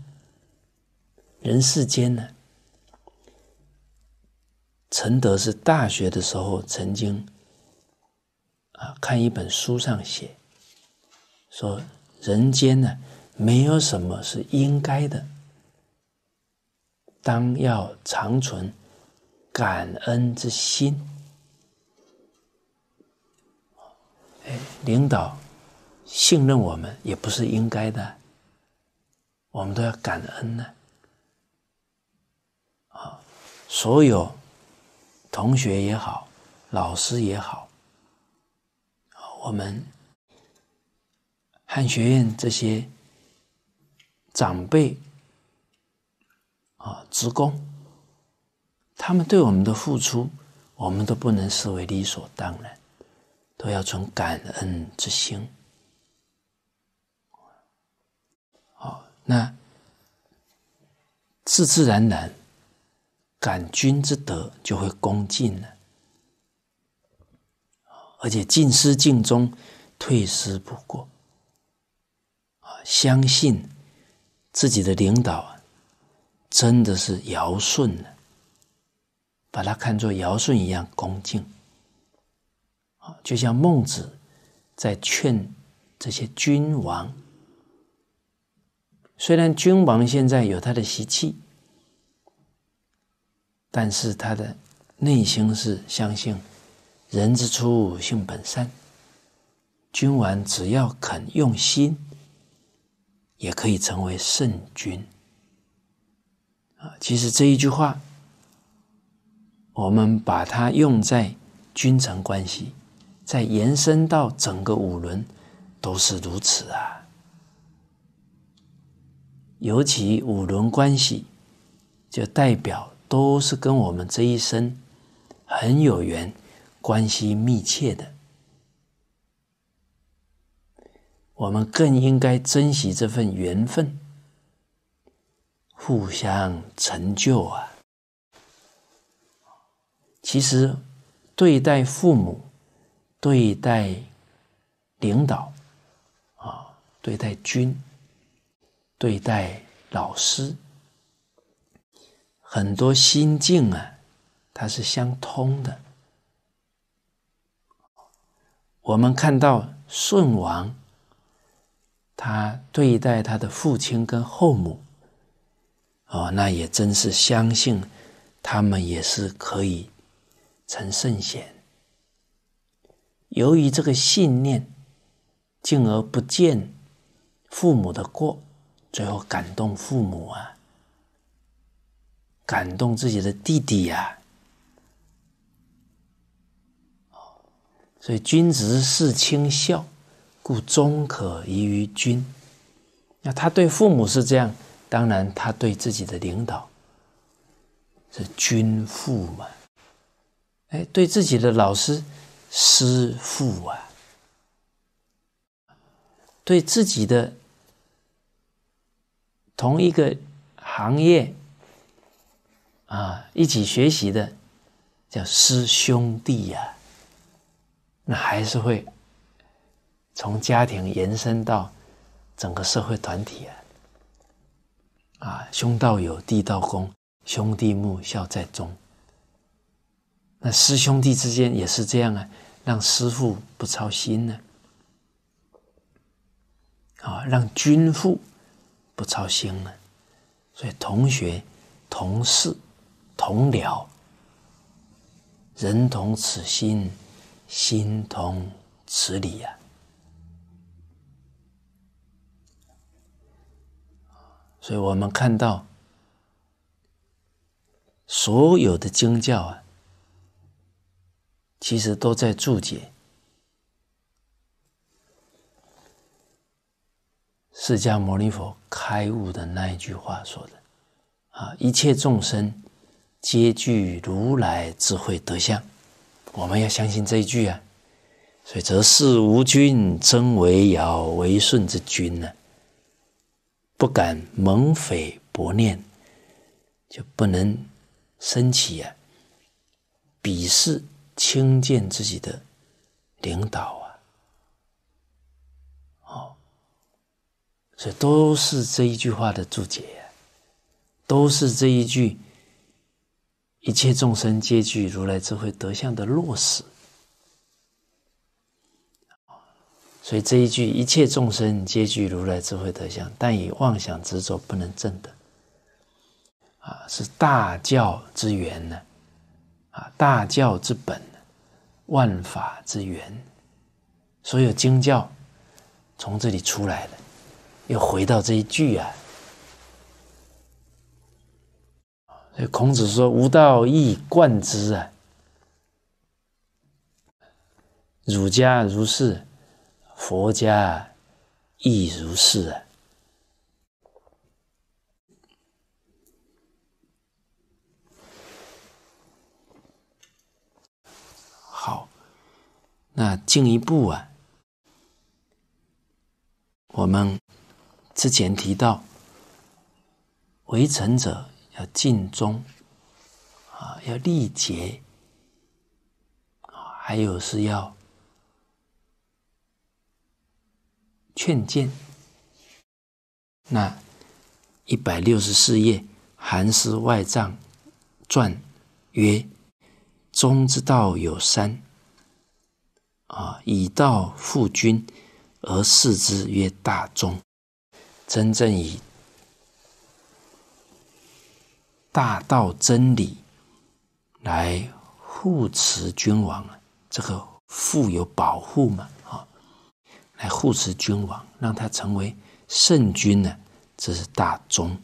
人世间呢？陈德是大学的时候曾经啊，看一本书上写，说人间呢没有什么是应该的，当要长存感恩之心。哎，领导。信任我们也不是应该的，我们都要感恩呢。啊，所有同学也好，老师也好，我们汉学院这些长辈啊，职工，他们对我们的付出，我们都不能视为理所当然，都要存感恩之心。那自自然然，感君之德就会恭敬了而且进思尽忠，退思不过啊！相信自己的领导真的是尧舜呢。把他看作尧舜一样恭敬就像孟子在劝这些君王。虽然君王现在有他的习气，但是他的内心是相信“人之初，性本善”。君王只要肯用心，也可以成为圣君。啊，其实这一句话，我们把它用在君臣关系，再延伸到整个五伦，都是如此啊。尤其五伦关系，就代表都是跟我们这一生很有缘、关系密切的，我们更应该珍惜这份缘分，互相成就啊！其实，对待父母、对待领导啊、对待君。对待老师，很多心境啊，它是相通的。我们看到舜王，他对待他的父亲跟后母，哦，那也真是相信他们也是可以成圣贤。由于这个信念，进而不见父母的过。最后感动父母啊，感动自己的弟弟呀，哦，所以君子事亲孝，故忠可宜于君。那他对父母是这样，当然他对自己的领导是君父嘛，哎，对自己的老师师父啊，对自己的。同一个行业啊，一起学习的叫师兄弟呀。那还是会从家庭延伸到整个社会团体啊。啊，兄道友，弟道恭，兄弟睦，孝在中。那师兄弟之间也是这样啊，让师傅不操心呢。啊，让君父。不操心了，所以同学、同事、同僚，人同此心，心同此理呀。所以，我们看到所有的经教啊，其实都在注解释迦牟尼佛。开悟的那一句话说的啊，一切众生皆具如来智慧德相，我们要相信这一句啊。所以，则是无君真为尧、为舜之君呢，不敢蒙匪薄念，就不能升起啊，鄙视、轻贱自己的领导。所以都是这一句话的注解，都是这一句“一切众生皆具如来智慧德相”的落实。所以这一句“一切众生皆具如来智慧德相，但以妄想执着不能证得”，啊，是大教之源呢，啊，大教之本，万法之源，所有经教从这里出来的。又回到这一句啊，所以孔子说“吾道一贯之”啊，儒家如是，佛家亦如是啊。好，那进一步啊，我们。之前提到，为臣者要尽忠，啊，要力竭，啊，还有是要劝谏。那一百六十四页《韩诗外传》曰：“忠之道有三，啊，以道复君，而事之曰大忠。”真正以大道真理来护持君王，这个富有保护嘛，啊，来护持君王，让他成为圣君呢，这是大忠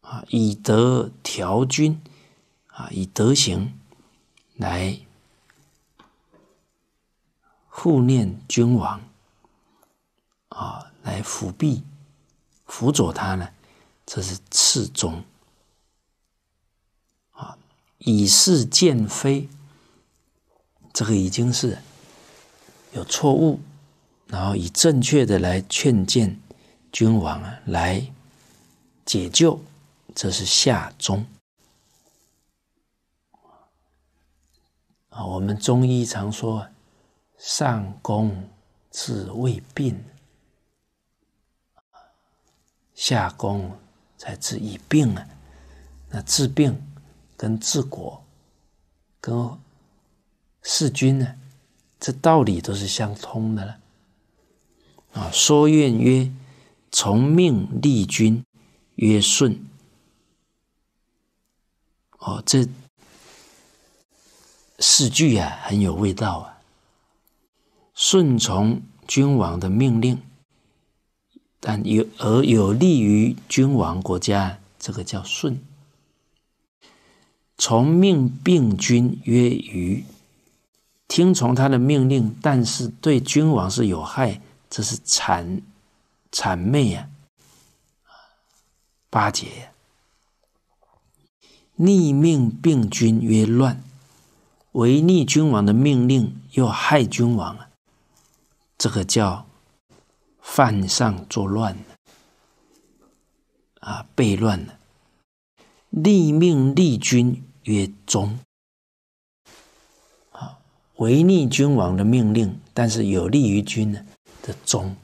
啊，以德调君啊，以德行来护念君王啊。来辅弼、辅佐他呢，这是次中。啊；以示见非，这个已经是有错误，然后以正确的来劝谏君王啊，来解救，这是下中。啊。我们中医常说，上工治未病。下功才治以病啊，那治病跟治国，跟弑君呢，这道理都是相通的了。啊，说愿曰从命立君曰顺。哦，这四句啊很有味道啊，顺从君王的命令。但有而有利于君王国家，这个叫顺；从命病君曰愚，听从他的命令，但是对君王是有害，这是谄谄媚呀，巴结呀；逆命病君曰乱，违逆君王的命令又害君王，这个叫。犯上作乱啊，悖乱了；利命利君曰忠，啊，违逆君王的命令，但是有利于君呢的忠。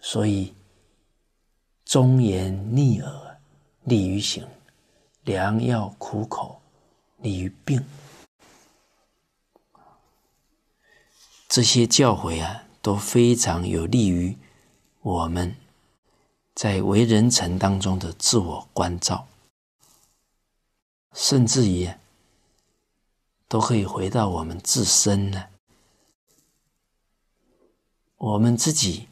所以，忠言逆耳，利于行；良药苦口，利于病。这些教诲啊，都非常有利于我们在为人臣当中的自我关照，甚至于都可以回到我们自身呢。我们自己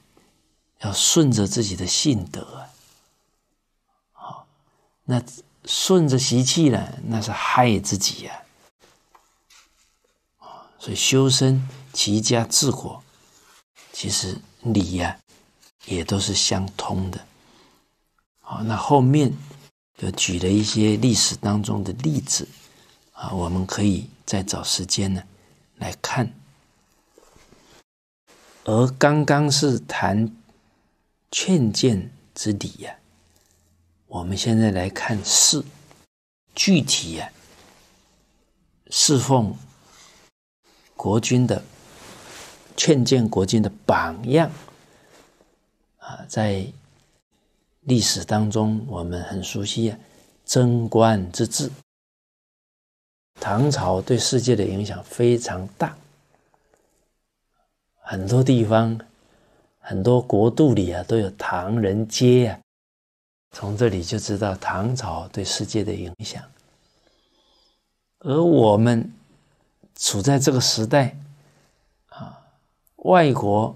要顺着自己的性德啊，好，那顺着习气呢，那是害自己呀。啊，所以修身。齐家治国，其实理呀，也都是相通的。好，那后面就举了一些历史当中的例子，啊，我们可以再找时间呢来看。而刚刚是谈劝谏之理呀，我们现在来看事，具体呀，侍奉国君的。劝谏国君的榜样啊，在历史当中我们很熟悉啊，贞观之治，唐朝对世界的影响非常大，很多地方、很多国度里啊都有唐人街啊。从这里就知道唐朝对世界的影响。而我们处在这个时代。外国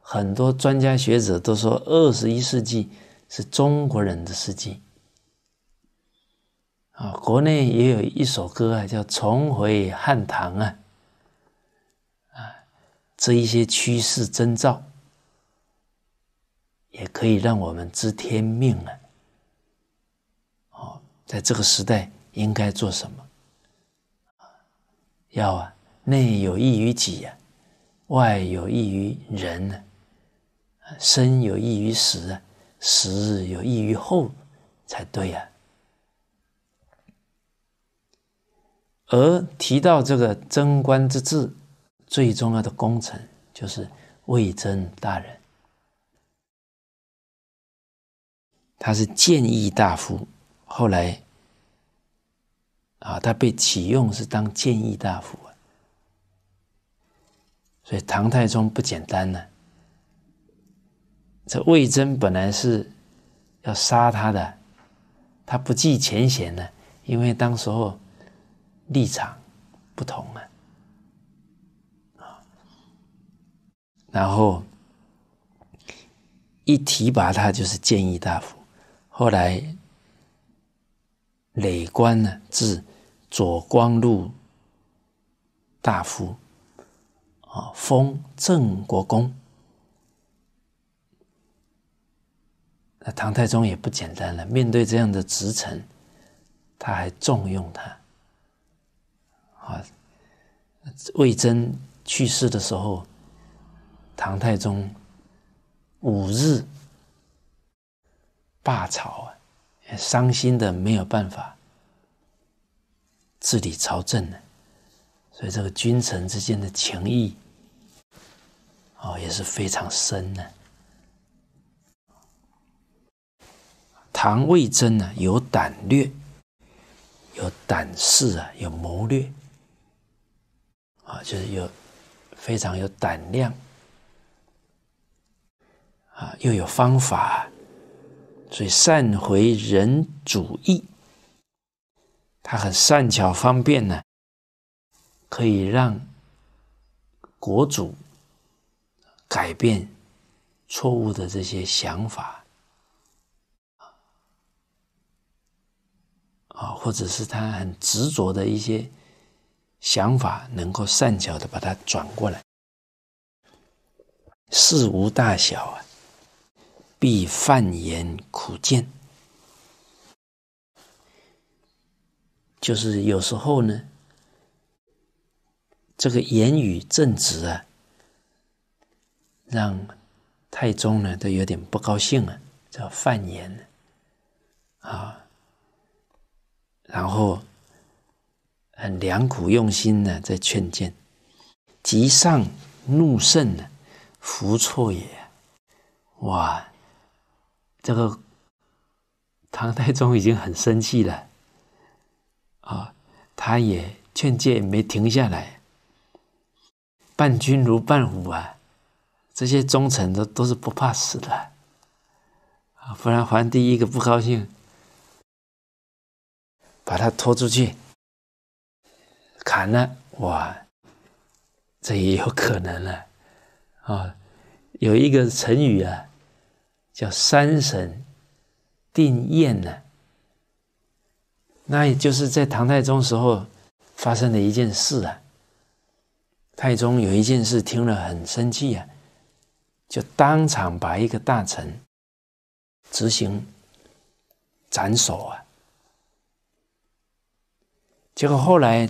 很多专家学者都说，二十一世纪是中国人的世纪啊！国内也有一首歌啊，叫《重回汉唐》啊啊！这一些趋势征兆，也可以让我们知天命啊。哦，在这个时代应该做什么要啊，内有益于己呀。外有益于人呢，生有益于时，时有益于后，才对呀。而提到这个贞观之治，最重要的功臣就是魏征大人，他是谏议大夫，后来，啊，他被启用是当谏议大夫。啊。所以唐太宗不简单呢，这魏征本来是要杀他的，他不计前嫌呢，因为当时候立场不同啊，啊，然后一提拔他就是谏议大夫，后来累官呢至左光禄大夫。啊，封郑国公。那唐太宗也不简单了，面对这样的直臣，他还重用他。啊，魏征去世的时候，唐太宗五日罢朝啊，伤心的没有办法治理朝政呢。所以这个君臣之间的情谊。哦，也是非常深的。唐魏征呢，有胆略，有胆识啊，有谋略啊，就是有非常有胆量啊，又有方法，所以善回人主义，他很善巧方便呢，可以让国主。改变错误的这些想法，啊或者是他很执着的一些想法，能够善巧的把它转过来。事无大小啊，必犯言苦谏，就是有时候呢，这个言语正直啊。让太宗呢都有点不高兴了，叫范言啊，然后很良苦用心呢在劝谏，极上怒甚呢，弗错也。哇，这个唐太宗已经很生气了啊，他也劝诫没停下来，伴君如伴虎啊。这些忠臣都都是不怕死的啊，不然皇帝一个不高兴，把他拖出去砍了，哇，这也有可能了啊！有一个成语啊，叫“三省定谳”呢，那也就是在唐太宗时候发生的一件事啊。太宗有一件事听了很生气啊。就当场把一个大臣执行斩首啊！结果后来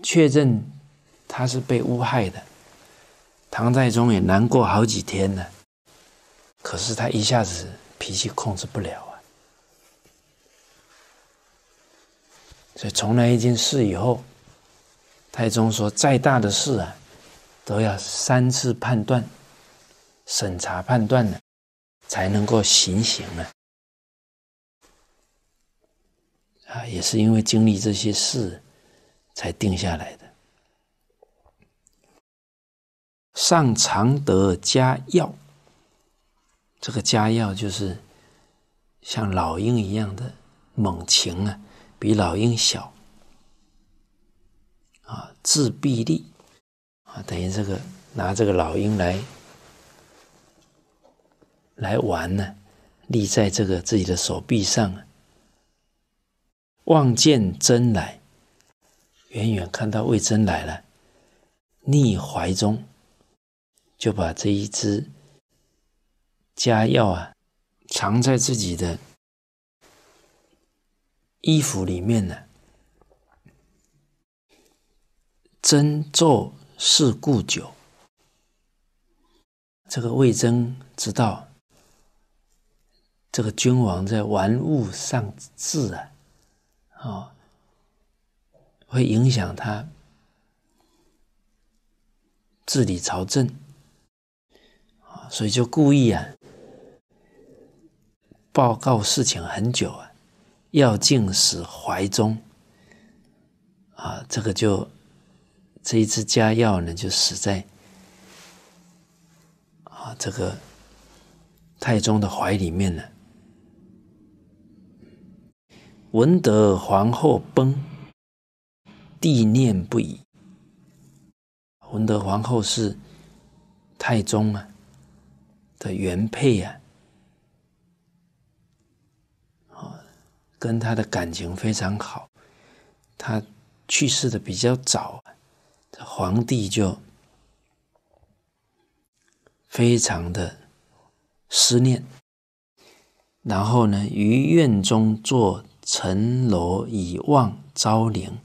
确认他是被诬害的，唐太宗也难过好几天呢。可是他一下子脾气控制不了啊，所以从那一件事以后，太宗说：“再大的事啊，都要三次判断。”审查判断呢，才能够行刑呢。啊，也是因为经历这些事才定下来的。上常德家药，这个家药就是像老鹰一样的猛禽啊，比老鹰小啊，自臂力啊，等于这个拿这个老鹰来。来玩呢，立在这个自己的手臂上，望见真来，远远看到魏征来了，逆怀中就把这一支佳药啊藏在自己的衣服里面呢。真坐是故酒，这个魏征知道。这个君王在玩物丧志啊，哦，会影响他治理朝政啊，所以就故意啊报告事情很久啊，要进死怀中啊，这个就这一次加药呢，就死在啊这个太宗的怀里面了。闻德皇后崩，帝念不已。闻德皇后是太宗啊的原配啊，啊，跟他的感情非常好。他去世的比较早，皇帝就非常的思念。然后呢，于院中坐。城楼以望昭陵，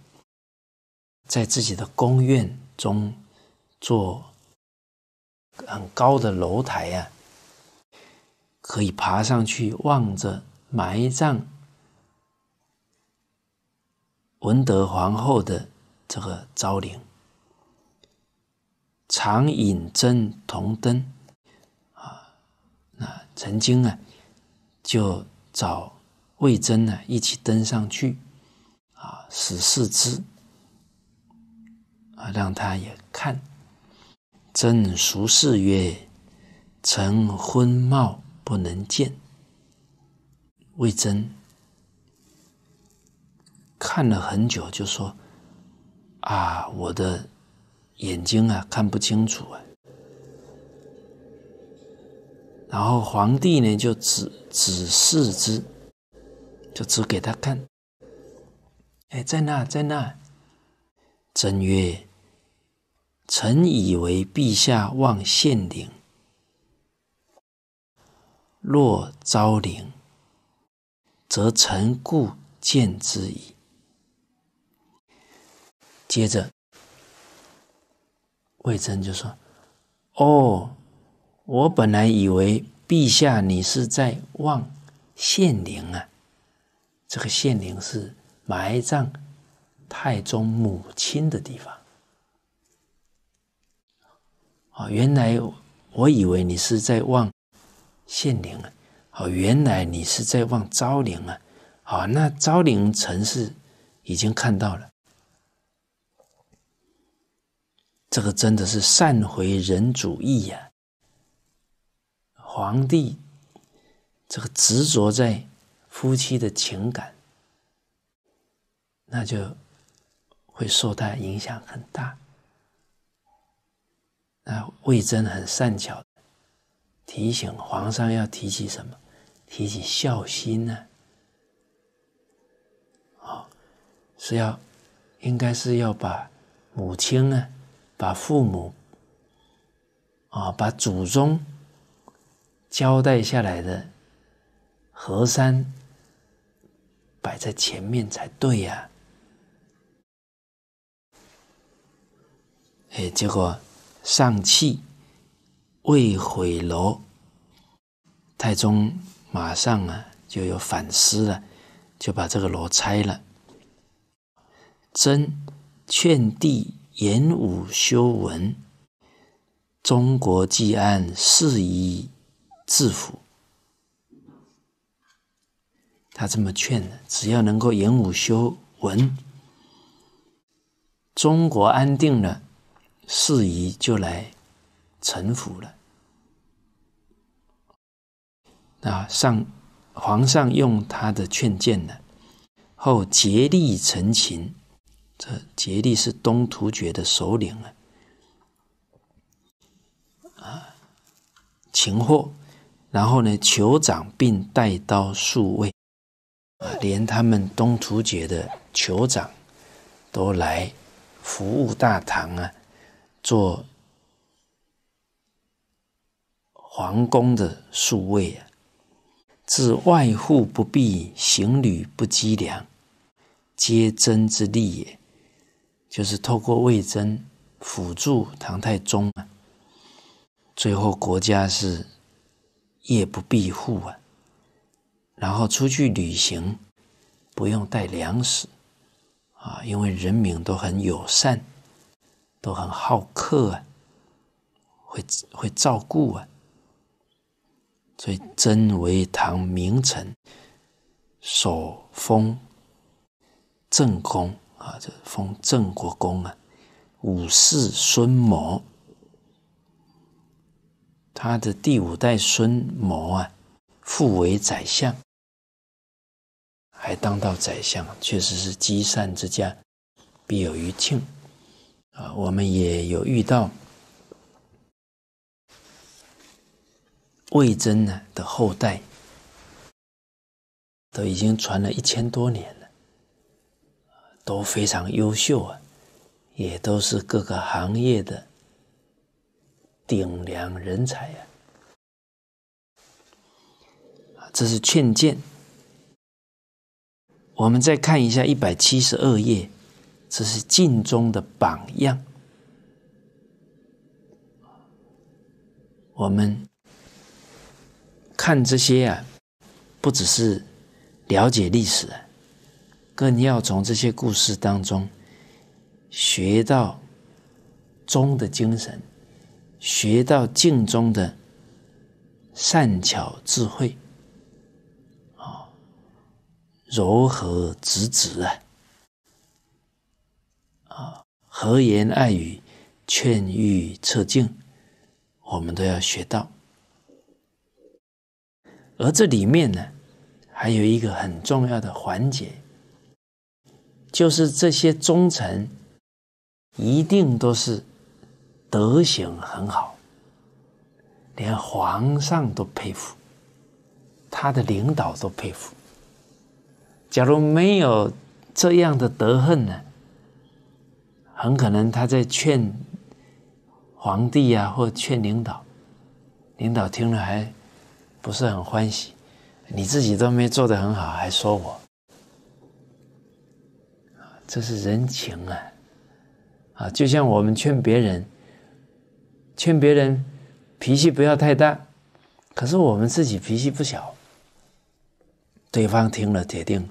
在自己的宫苑中做很高的楼台啊，可以爬上去望着埋葬文德皇后的这个昭陵，常引针铜灯啊，那曾经啊，就找。魏征呢，一起登上去，啊，使视之，啊，让他也看。朕熟视曰：“臣昏眊不能见。”魏征看了很久，就说：“啊，我的眼睛啊，看不清楚啊。”然后皇帝呢，就指指示之。就指给他看，哎，在那，在那。正曰：“臣以为陛下望献陵，若昭陵，则臣故见之矣。”接着，魏征就说：“哦，我本来以为陛下你是在望献陵啊。”这个县陵是埋葬太宗母亲的地方。啊，原来我以为你是在望县陵啊，哦，原来你是在望昭陵啊。好，那昭陵城市已经看到了，这个真的是善回人主义啊！皇帝这个执着在。夫妻的情感，那就会受他影响很大。那魏征很善巧，提醒皇上要提起什么？提起孝心呢？啊，是要，应该是要把母亲呢，把父母，啊，把祖宗交代下来的河山。摆在前面才对呀！哎，结果上气未毁楼，太宗马上啊就有反思了，就把这个楼拆了。真劝帝言武修文，中国既安，适宜治府。他这么劝的，只要能够演武修文，中国安定了，事宜就来臣服了。啊，上皇上用他的劝谏了，后竭力陈情。这竭力是东突厥的首领啊，啊，擒获，然后呢，酋长并带刀数位。啊，连他们东突厥的酋长都来服务大唐啊，做皇宫的宿卫啊，自外户不避，行旅不积粮，皆贞之利也。就是透过魏征辅助唐太宗啊，最后国家是夜不闭户啊。然后出去旅行，不用带粮食啊，因为人民都很友善，都很好客啊，会会照顾啊。所以真为唐名臣，所封郑公啊，这封郑国公啊。五世孙谋，他的第五代孙谋啊，复为宰相。还当到宰相，确实是积善之家，必有余庆啊！我们也有遇到魏征呢的后代，都已经传了一千多年了，都非常优秀啊，也都是各个行业的顶梁人才啊！啊，这是劝谏。我们再看一下一百七十二页，这是晋中的榜样。我们看这些啊，不只是了解历史，更要从这些故事当中学到中的精神，学到净中的善巧智慧。柔和直直啊，啊，和颜爱语，劝喻策进，我们都要学到。而这里面呢，还有一个很重要的环节，就是这些忠臣一定都是德行很好，连皇上都佩服，他的领导都佩服。假如没有这样的德恨呢，很可能他在劝皇帝呀，或劝领导，领导听了还不是很欢喜。你自己都没做的很好，还说我，这是人情啊，啊，就像我们劝别人，劝别人脾气不要太大，可是我们自己脾气不小，对方听了决定。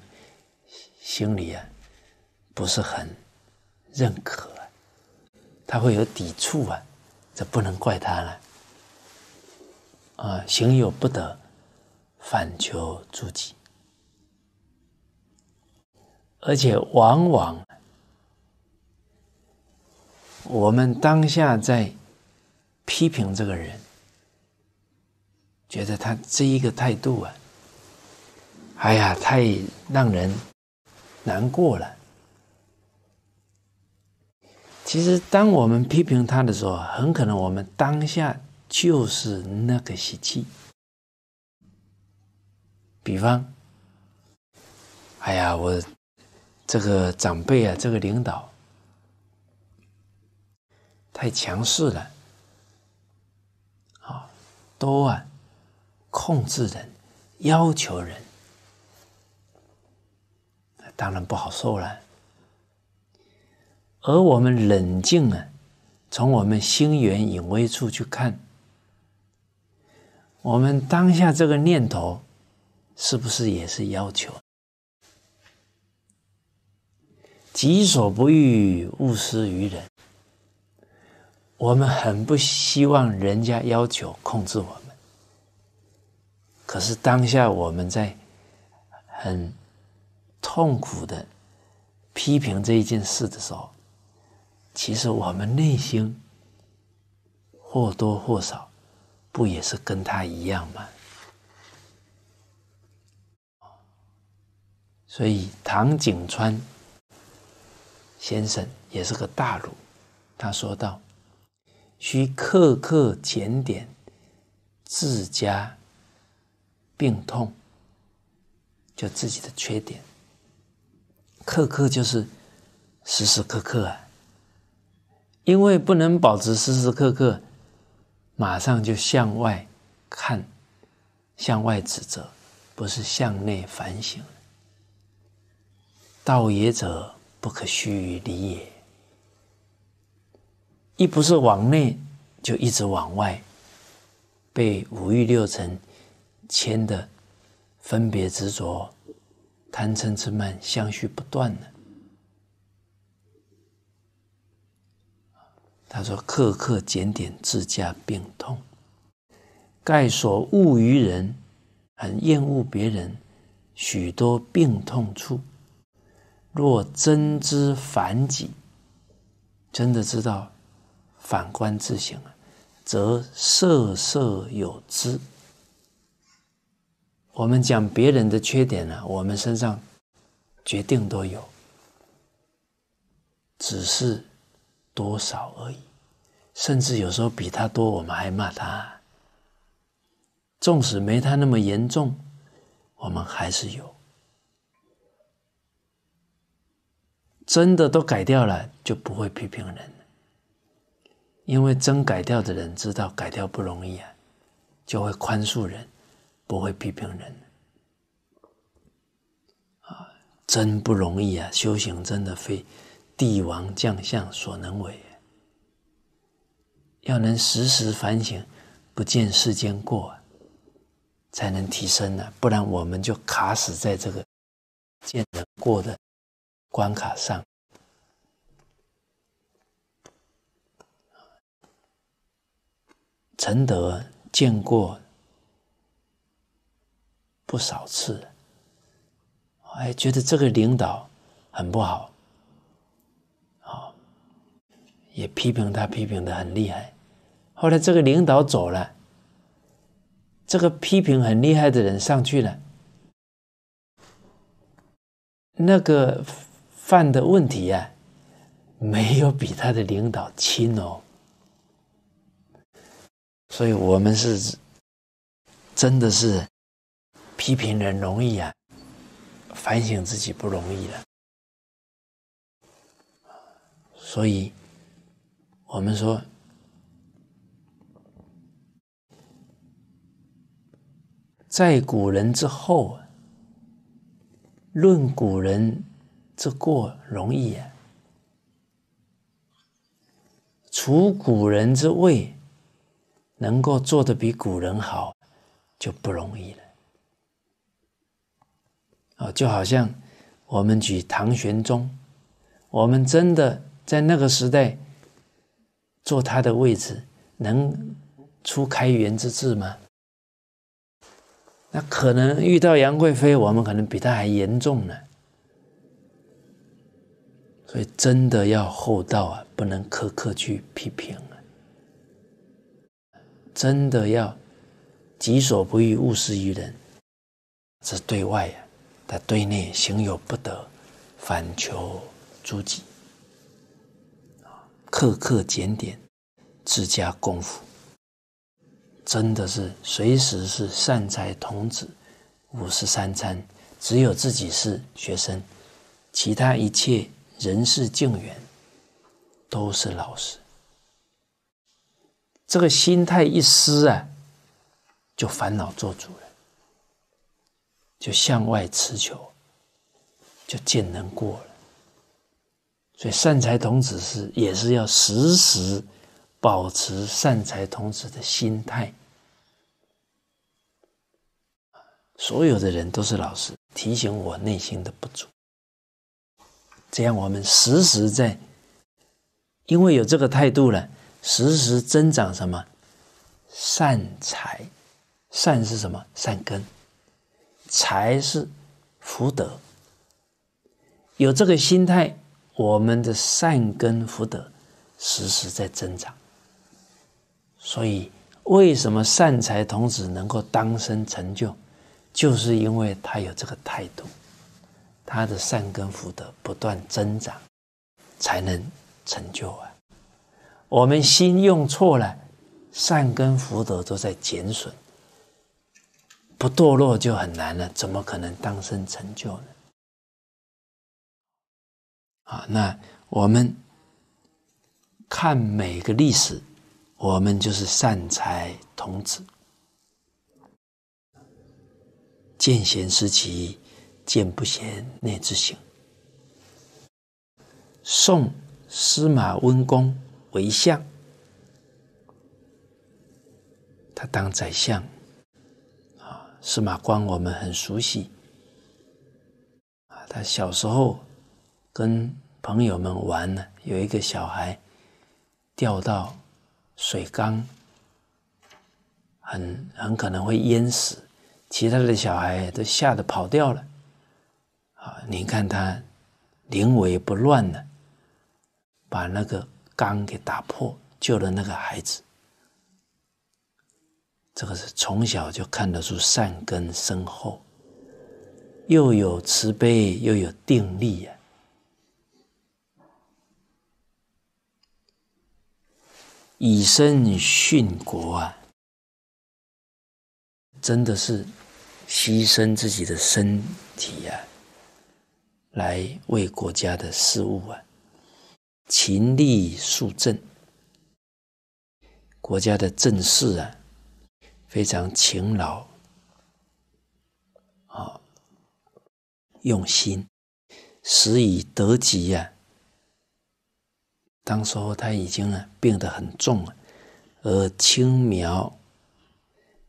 心里啊，不是很认可，他会有抵触啊，这不能怪他了。啊，行有不得，反求诸己。而且往往，我们当下在批评这个人，觉得他这一个态度啊，哎呀，太让人。难过了。其实，当我们批评他的时候，很可能我们当下就是那个习气。比方，哎呀，我这个长辈啊，这个领导太强势了，啊，多啊，控制人，要求人。当然不好受了，而我们冷静啊，从我们心源隐微处去看，我们当下这个念头，是不是也是要求？己所不欲，勿施于人。我们很不希望人家要求控制我们，可是当下我们在很。痛苦的批评这一件事的时候，其实我们内心或多或少不也是跟他一样吗？所以，唐景川先生也是个大儒，他说道：“需刻刻检点自家病痛，就自己的缺点。”刻刻就是时时刻刻啊，因为不能保持时时刻刻，马上就向外看，向外指责，不是向内反省。道也者，不可虚于离也。一不是往内，就一直往外，被五欲六尘牵的分别执着。贪嗔痴慢相续不断呢？他说：“刻刻检点自家病痛，盖所恶于人，很厌恶别人许多病痛处。若真知反己，真的知道反观自省，则色色有之。”我们讲别人的缺点呢，我们身上决定都有，只是多少而已，甚至有时候比他多，我们还骂他。纵使没他那么严重，我们还是有。真的都改掉了，就不会批评人因为真改掉的人知道改掉不容易啊，就会宽恕人。不会批评人，啊，真不容易啊！修行真的非帝王将相所能为，要能时时反省，不见世间过，才能提升呢。不然我们就卡死在这个见过的关卡上。承德，见过。不少次，哎，觉得这个领导很不好，啊，也批评他，批评的很厉害。后来这个领导走了，这个批评很厉害的人上去了，那个犯的问题呀，没有比他的领导轻哦。所以，我们是真的是。批评人容易啊，反省自己不容易了。所以，我们说，在古人之后，论古人之过容易啊，除古人之位，能够做得比古人好，就不容易了。啊，就好像我们举唐玄宗，我们真的在那个时代坐他的位置，能出开元之治吗？那可能遇到杨贵妃，我们可能比他还严重呢。所以真的要厚道啊，不能苛刻去批评啊。真的要己所不欲，勿施于人，是对外啊。他对内行有不得，反求诸己刻刻检点，自家功夫，真的是随时是善财童子，五十三餐，只有自己是学生，其他一切人事境缘，都是老师。这个心态一失啊，就烦恼做主了。就向外持球，就见能过了。所以善财童子是也是要时时保持善财童子的心态。所有的人都是老师，提醒我内心的不足。这样我们时时在，因为有这个态度了，时时增长什么？善财，善是什么？善根。才是福德，有这个心态，我们的善根福德时时在在增长。所以，为什么善财童子能够当生成就，就是因为他有这个态度，他的善根福德不断增长，才能成就啊。我们心用错了，善根福德都在减损。不堕落就很难了，怎么可能当生成就呢？啊，那我们看每个历史，我们就是善财童子，见贤思齐，见不贤内自省。宋司马温公为相，他当宰相。司马光，我们很熟悉啊。他小时候跟朋友们玩呢，有一个小孩掉到水缸，很很可能会淹死，其他的小孩都吓得跑掉了。啊，你看他临危不乱的，把那个缸给打破，救了那个孩子。这个是从小就看得出善根深厚，又有慈悲，又有定力呀。以身殉国啊，真的是牺牲自己的身体呀，来为国家的事物啊，勤力肃政，国家的政事啊。非常勤劳，啊，用心，时以得疾呀。当时候他已经呢病得很重了，而轻苗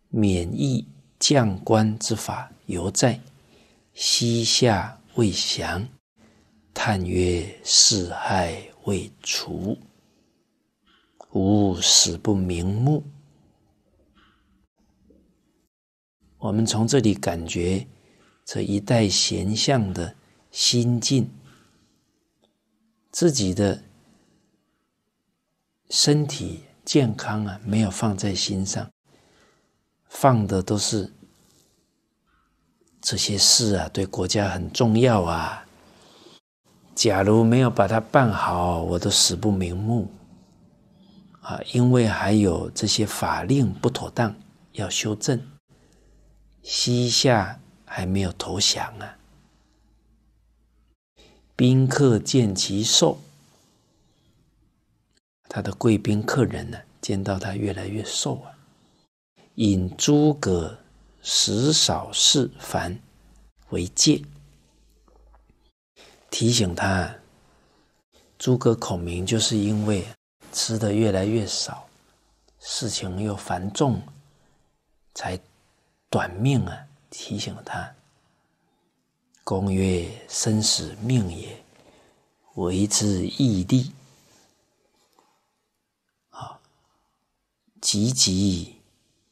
免疫降官之法犹在，膝下未降，叹曰：四害未除，吾死不瞑目。我们从这里感觉这一代贤相的心境，自己的身体健康啊，没有放在心上，放的都是这些事啊，对国家很重要啊。假如没有把它办好，我都死不瞑目啊！因为还有这些法令不妥当，要修正。西夏还没有投降啊！宾客见其瘦，他的贵宾客人呢，见到他越来越瘦啊，引诸葛食少事烦为戒，提醒他：诸葛孔明就是因为吃的越来越少，事情又繁重，才。短命啊！提醒他。公曰：“生死命也，为之义地。啊，汲汲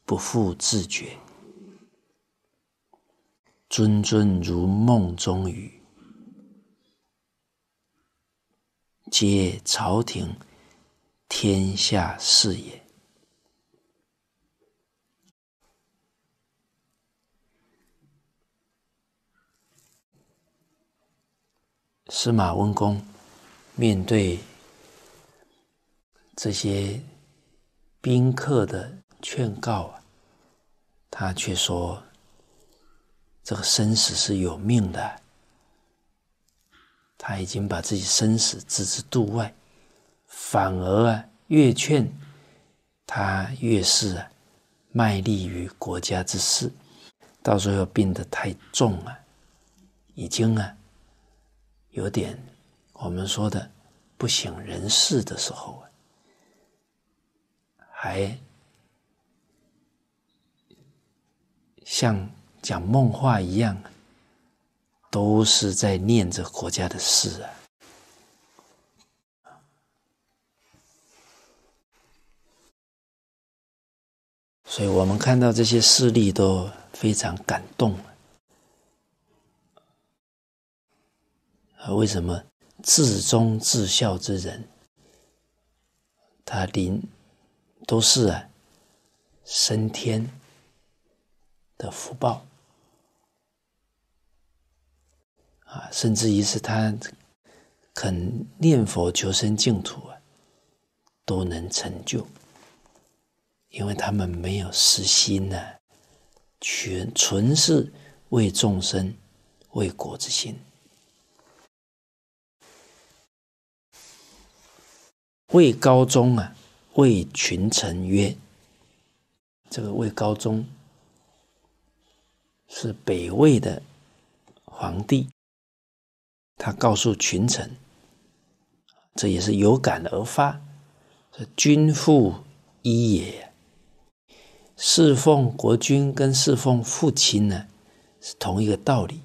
不复自觉，谆谆如梦中语，皆朝廷天下事也。”司马温公面对这些宾客的劝告啊，他却说：“这个生死是有命的。”他已经把自己生死置之度外，反而啊，越劝他越是啊，卖力于国家之事。到最后病得太重了，已经啊。有点，我们说的不省人事的时候啊，还像讲梦话一样，都是在念着国家的事啊。所以，我们看到这些事例都非常感动。为什么至忠至孝之人，他临都是啊升天的福报啊，甚至于是他肯念佛求生净土啊，都能成就，因为他们没有私心呢，全纯是为众生、为国之心。魏高宗啊，谓群臣曰：“这个魏高宗是北魏的皇帝，他告诉群臣，这也是有感而发。君父一也，侍奉国君跟侍奉父亲呢，是同一个道理。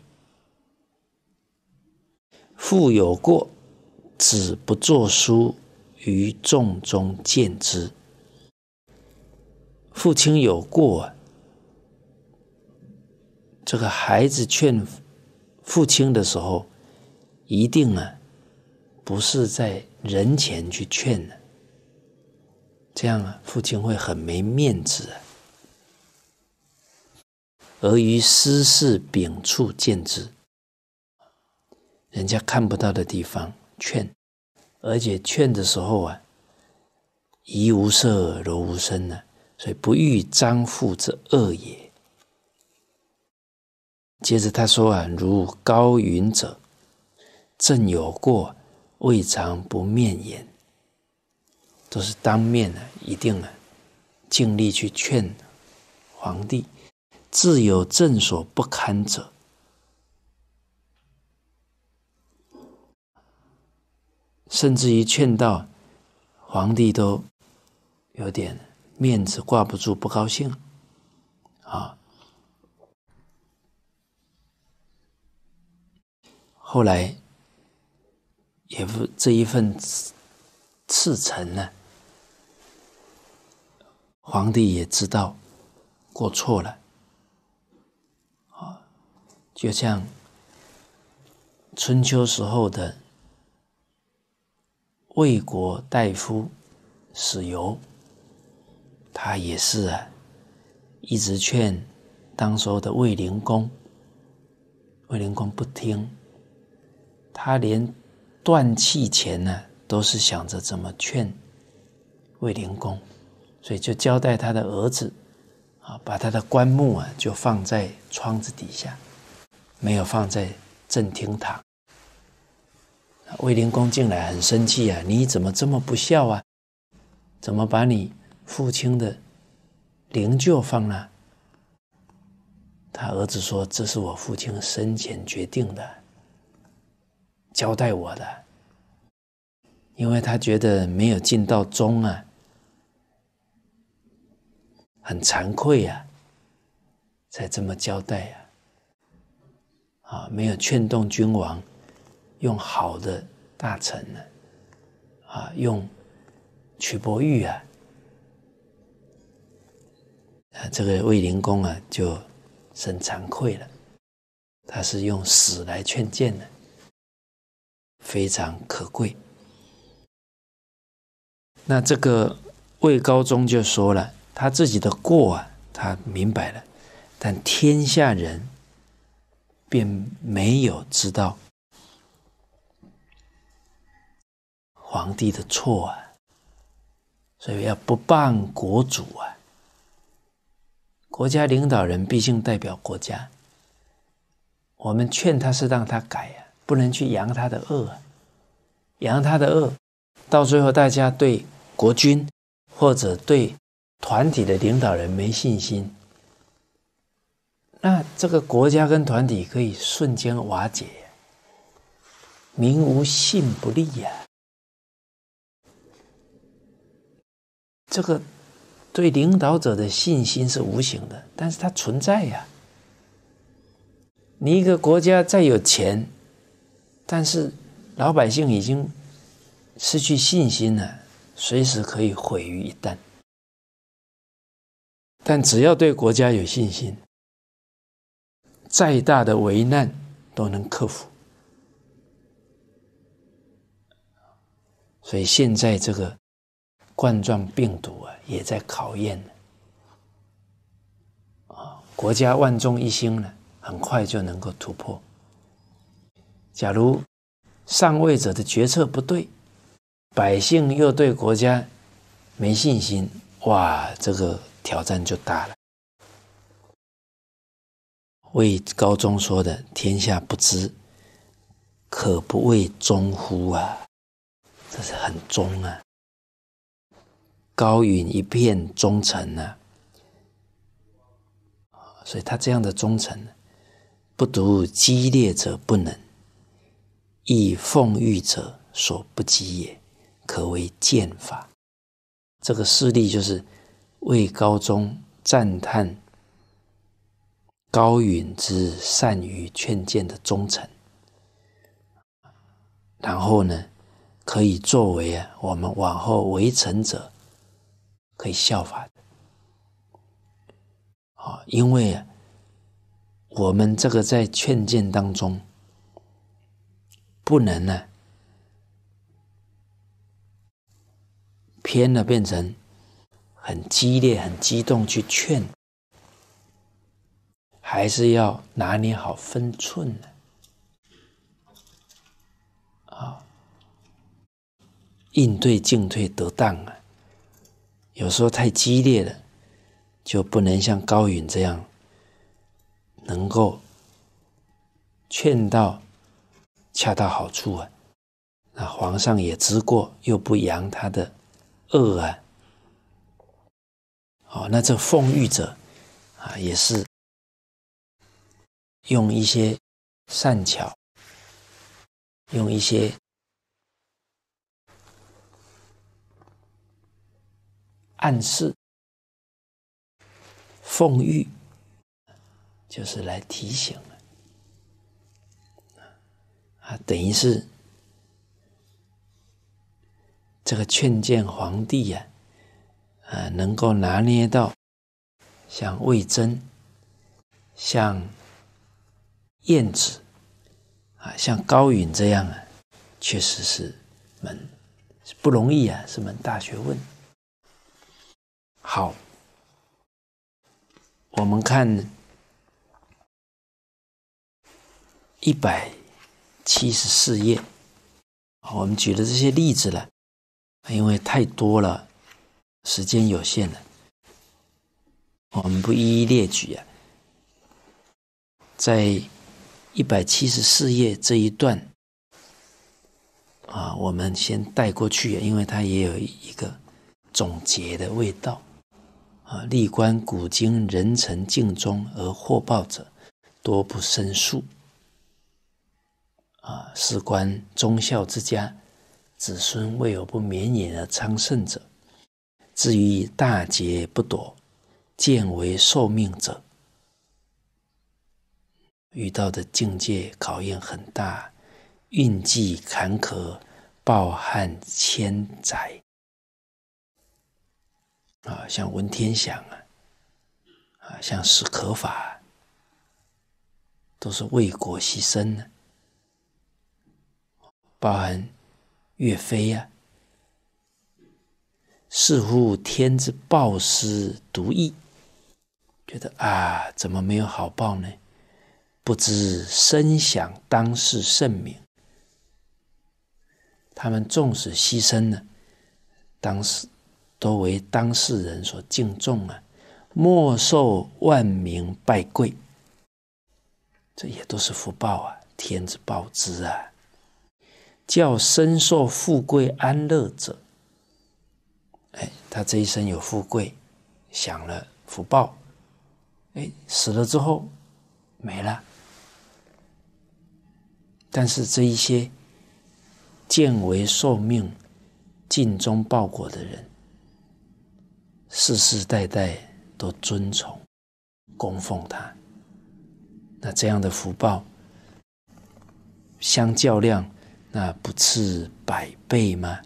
父有过，子不作书。”于众中见之。父亲有过，这个孩子劝父亲的时候，一定啊，不是在人前去劝的，这样啊，父亲会很没面子。而于私事禀处见之，人家看不到的地方劝。而且劝的时候啊，怡无色，柔无声呢，所以不欲彰父之恶也。接着他说啊，如高云者，朕有过，未尝不面言，都是当面呢，一定呢，尽力去劝皇帝。自有朕所不堪者。甚至于劝到皇帝都有点面子挂不住，不高兴啊。后来也不这一份赤诚呢，皇帝也知道过错了啊，就像春秋时候的。魏国大夫史游，他也是啊，一直劝当时的魏灵公，魏灵公不听。他连断气前呢，都是想着怎么劝魏灵公，所以就交代他的儿子啊，把他的棺木啊，就放在窗子底下，没有放在正厅堂。卫灵公进来很生气啊！你怎么这么不孝啊？怎么把你父亲的灵柩放了？他儿子说：“这是我父亲生前决定的，交代我的。因为他觉得没有尽到忠啊，很惭愧啊，才这么交代呀。啊，没有劝动君王。”用好的大臣呢，啊，用曲伯玉啊，啊，这个魏灵公啊，就很惭愧了。他是用死来劝谏的，非常可贵。那这个魏高宗就说了，他自己的过啊，他明白了，但天下人便没有知道。皇帝的错啊，所以要不办国主啊，国家领导人毕竟代表国家。我们劝他是让他改啊，不能去扬他的恶，扬他的恶，到最后大家对国君或者对团体的领导人没信心，那这个国家跟团体可以瞬间瓦解，民无信不立呀。这个对领导者的信心是无形的，但是它存在呀。你一个国家再有钱，但是老百姓已经失去信心了，随时可以毁于一旦。但只要对国家有信心，再大的危难都能克服。所以现在这个。冠状病毒啊，也在考验呢。啊，国家万众一心呢，很快就能够突破。假如上位者的决策不对，百姓又对国家没信心，哇，这个挑战就大了。魏高宗说的：“天下不知，可不为忠乎？”啊，这是很忠啊。高允一片忠诚呢，啊，所以他这样的忠诚，不独激烈者不能，亦奉御者所不及也，可谓剑法。这个事例就是魏高宗赞叹高允之善于劝谏的忠诚，然后呢，可以作为啊我们往后为臣者。可以效法的，啊，因为我们这个在劝谏当中，不能呢偏了，变成很激烈、很激动去劝，还是要拿捏好分寸啊，应对进退得当啊。有时候太激烈了，就不能像高允这样，能够劝到恰到好处啊。那皇上也知过，又不扬他的恶啊。好，那这奉育者啊，也是用一些善巧，用一些。暗示、奉喻，就是来提醒啊，等于是这个劝谏皇帝呀，啊，能够拿捏到像魏征、像燕子啊、像高允这样啊，确实是门不容易啊，是门大学问。好，我们看一百七十四页我们举的这些例子呢，因为太多了，时间有限了，我们不一一列举啊。在一百七十四页这一段啊，我们先带过去，因为它也有一个总结的味道。啊！历观古今，人臣敬忠而获报者，多不胜数。啊，事关忠孝之家，子孙未有不绵延而昌盛者。至于大节不躲，见为受命者，遇到的境界考验很大，运气坎坷，抱憾千载。啊，像文天祥啊，啊，像史可法，都是为国牺牲的，包含岳飞呀。似乎天之报施独异，觉得啊，怎么没有好报呢？不知深想当世圣明，他们纵使牺牲了，当时。多为当事人所敬重啊，莫受万民拜跪，这也都是福报啊，天之报之啊。叫身受富贵安乐者，哎，他这一生有富贵，享了福报，哎，死了之后没了。但是这一些见为受命、尽忠报国的人。世世代代都尊崇、供奉他，那这样的福报相较量，那不次百倍吗？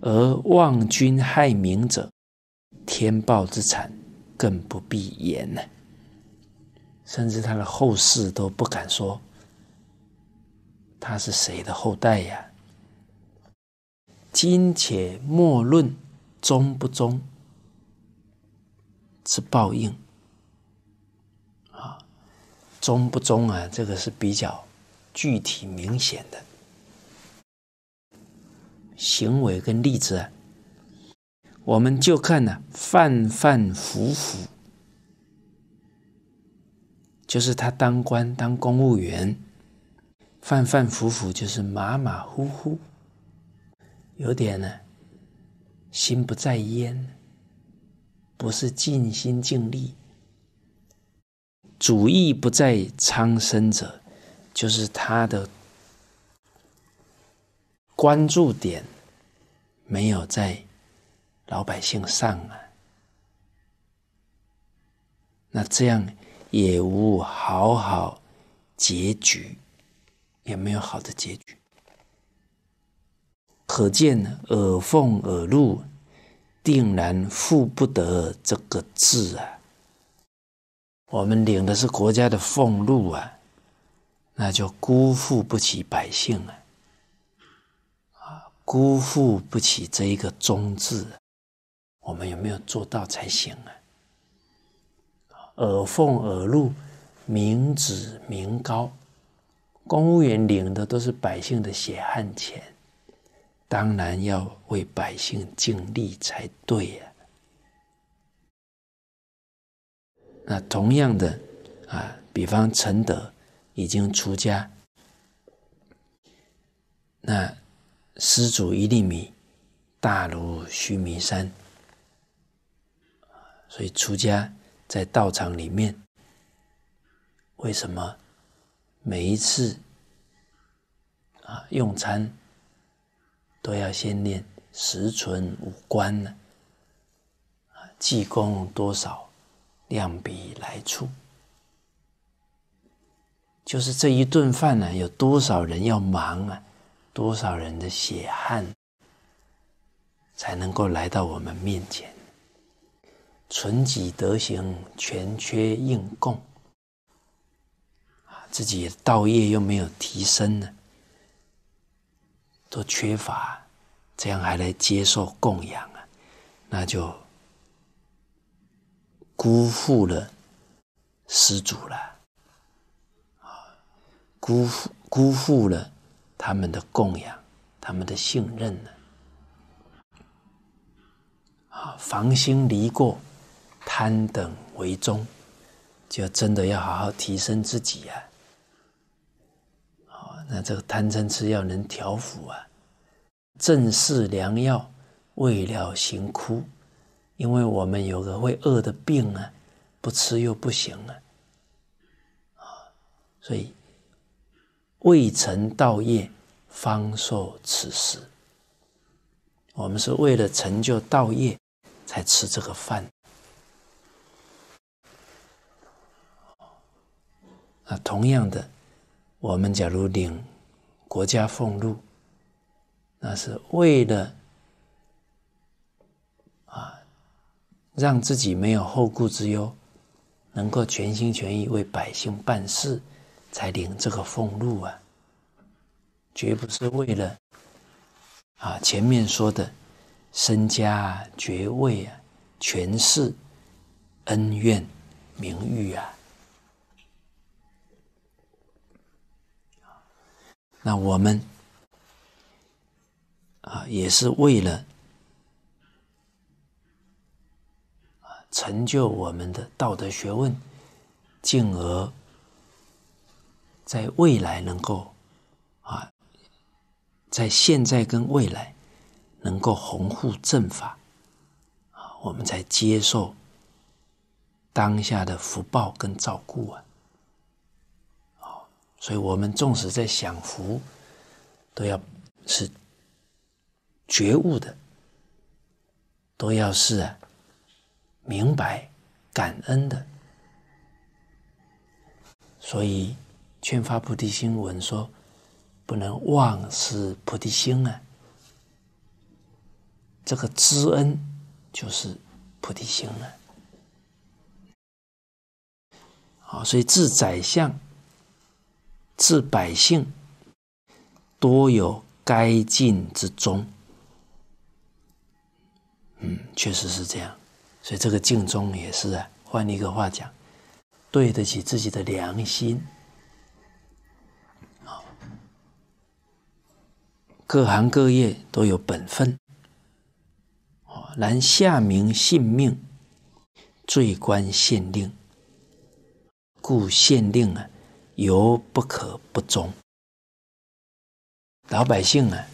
而忘君害民者，天报之惨更不必言呢。甚至他的后世都不敢说他是谁的后代呀。今且莫论忠不忠。是报应啊，忠不忠啊？这个是比较具体明显的行为跟例子，啊。我们就看呢，范范复复，就是他当官当公务员，范范复复就是马马虎虎，有点呢心不在焉。不是尽心尽力，主义不在苍生者，就是他的关注点没有在老百姓上啊。那这样也无好好结局，也没有好的结局。可见耳奉耳露。定然负不得这个字啊！我们领的是国家的俸禄啊，那就辜负不起百姓了啊！辜负不起这一个忠字，我们有没有做到才行啊？耳俸尔禄，民脂民膏，公务员领的都是百姓的血汗钱。当然要为百姓尽力才对呀。那同样的啊，比方陈德已经出家，那施主一粒米，大如须弥山所以出家在道场里面，为什么每一次啊用餐？都要先练十存五观呢，啊，济公多少量比来处，就是这一顿饭呢，有多少人要忙啊，多少人的血汗才能够来到我们面前，存己德行全缺应供，啊，自己道业又没有提升呢。都缺乏，这样还来接受供养啊？那就辜负了施主了，啊，辜负辜负了他们的供养，他们的信任呢、啊，防心离过，贪等为宗，就真的要好好提升自己啊！那这个贪嗔痴要能调服啊？正是良药，未了行枯。因为我们有个会饿的病啊，不吃又不行啊，啊，所以未成道业方受此食。我们是为了成就道业才吃这个饭。啊，同样的。我们假如领国家俸禄，那是为了啊，让自己没有后顾之忧，能够全心全意为百姓办事，才领这个俸禄啊，绝不是为了啊前面说的身家啊、爵位啊、权势、恩怨、名誉啊。那我们啊，也是为了成就我们的道德学问，进而在未来能够啊，在现在跟未来能够弘护正法啊，我们才接受当下的福报跟照顾啊。所以，我们纵使在享福，都要是觉悟的，都要是明白、感恩的。所以，劝发菩提心文说，不能忘失菩提心啊！这个知恩就是菩提心啊！好，所以治宰相。治百姓多有该尽之忠，嗯，确实是这样。所以这个尽忠也是啊，换一个话讲，对得起自己的良心。各行各业都有本分。哦，然下民性命，最关县令，故县令啊。尤不可不忠。老百姓啊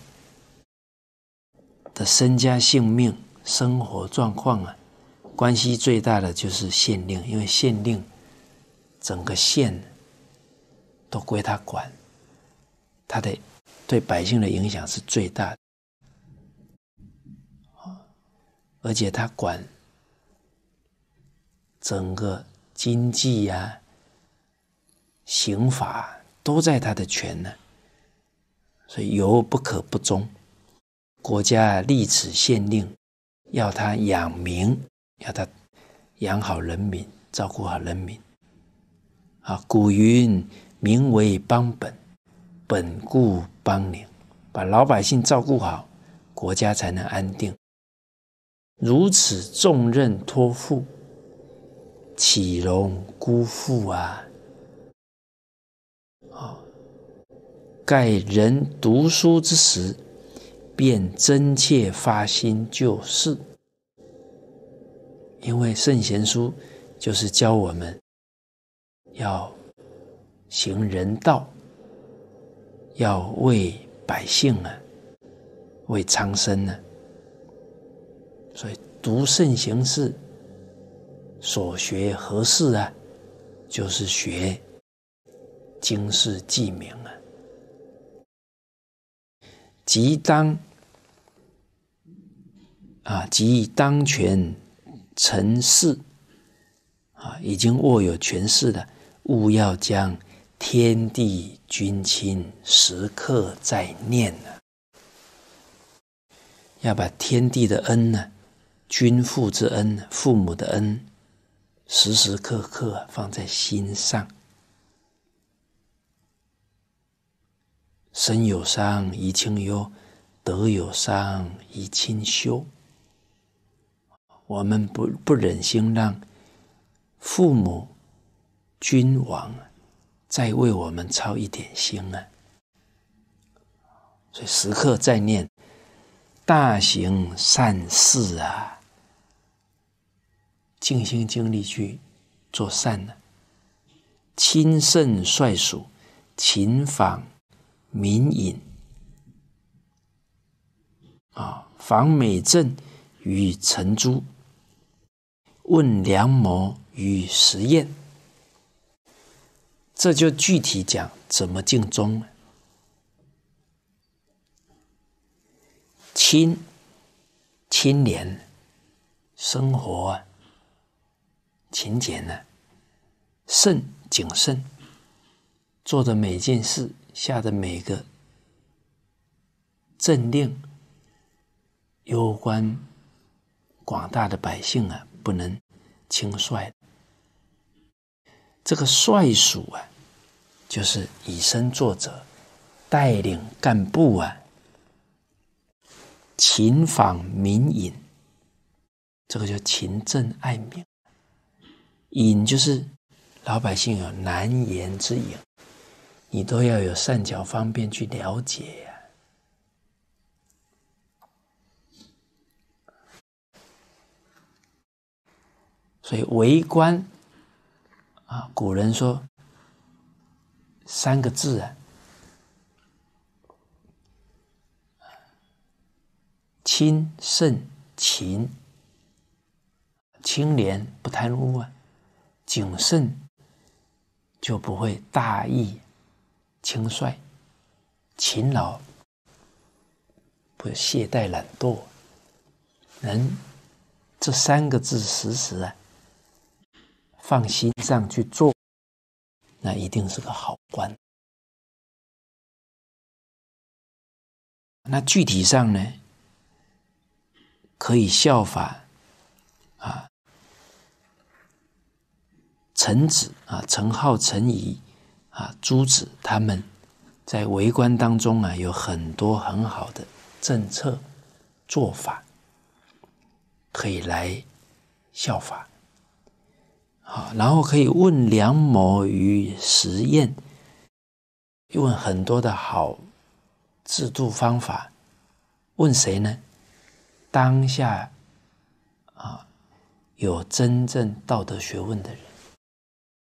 的身家性命、生活状况啊，关系最大的就是县令，因为县令整个县都归他管，他的对百姓的影响是最大。的。而且他管整个经济呀。刑法都在他的权呢，所以尤不可不忠。国家立此县令，要他养民，要他养好人民，照顾好人民。啊，古云“民为邦本，本固邦宁”，把老百姓照顾好，国家才能安定。如此重任托付，岂容辜负啊！啊！盖人读书之时，便真切发心救世。因为圣贤书就是教我们要行人道，要为百姓啊，为苍生呢。所以读圣贤诗。所学何事啊？就是学。经世济名啊，即当啊，即当权臣事啊，已经握有权势的，务要将天地君亲时刻在念呢，要把天地的恩呢，君父之恩、父母的恩，时时刻刻放在心上。身有伤，宜清忧；德有伤，宜亲修。我们不不忍心让父母、君王再为我们操一点心啊！所以时刻在念，大行善事啊，尽心尽力去做善呢。亲胜率属，勤访。民隐啊，防美政与陈诛，问良谋与实验，这就具体讲怎么进忠。清清廉，生活勤俭呢，慎谨慎，做的每件事。下的每个政令，攸关广大的百姓啊，不能轻率。这个率属啊，就是以身作则，带领干部啊，勤访民隐，这个叫勤政爱民。隐就是老百姓有难言之隐。你都要有善巧方便去了解呀。所以为官啊，古人说三个字啊：清、慎、勤。清廉不贪污啊，谨慎就不会大意。轻率、勤劳、不懈怠、懒惰，人这三个字时时啊放心上去做，那一定是个好官。那具体上呢，可以效法啊臣子啊陈浩、陈仪啊，朱子他们，在为官当中啊，有很多很好的政策做法，可以来效法。好，然后可以问梁某与实验，用问很多的好制度方法。问谁呢？当下啊，有真正道德学问的人，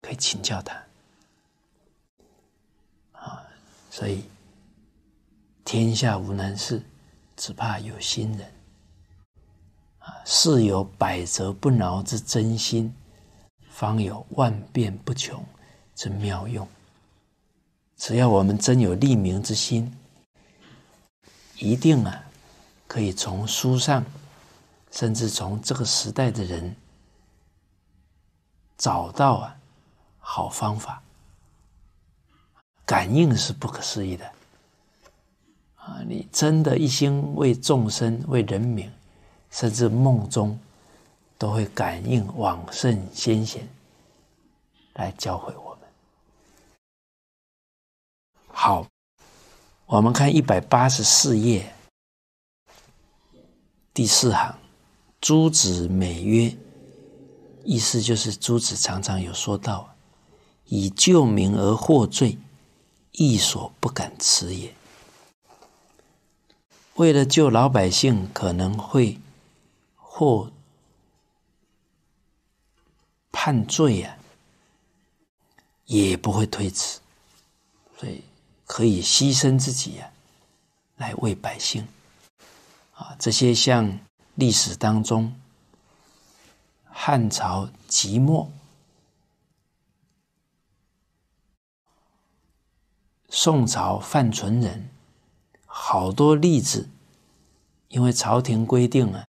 可以请教他。所以，天下无难事，只怕有心人。啊，事有百折不挠之真心，方有万变不穷之妙用。只要我们真有利民之心，一定啊，可以从书上，甚至从这个时代的人，找到啊好方法。感应是不可思议的，啊！你真的一心为众生、为人民，甚至梦中都会感应往圣先贤来教诲我们。好，我们看一百八十四页第四行，诸子美曰，意思就是朱子常常有说到，以救民而获罪。亦所不敢辞也。为了救老百姓，可能会或判罪呀，也不会推辞，所以可以牺牲自己呀，来为百姓。啊，这些像历史当中，汉朝、即末。宋朝范存仁，好多例子，因为朝廷规定啊，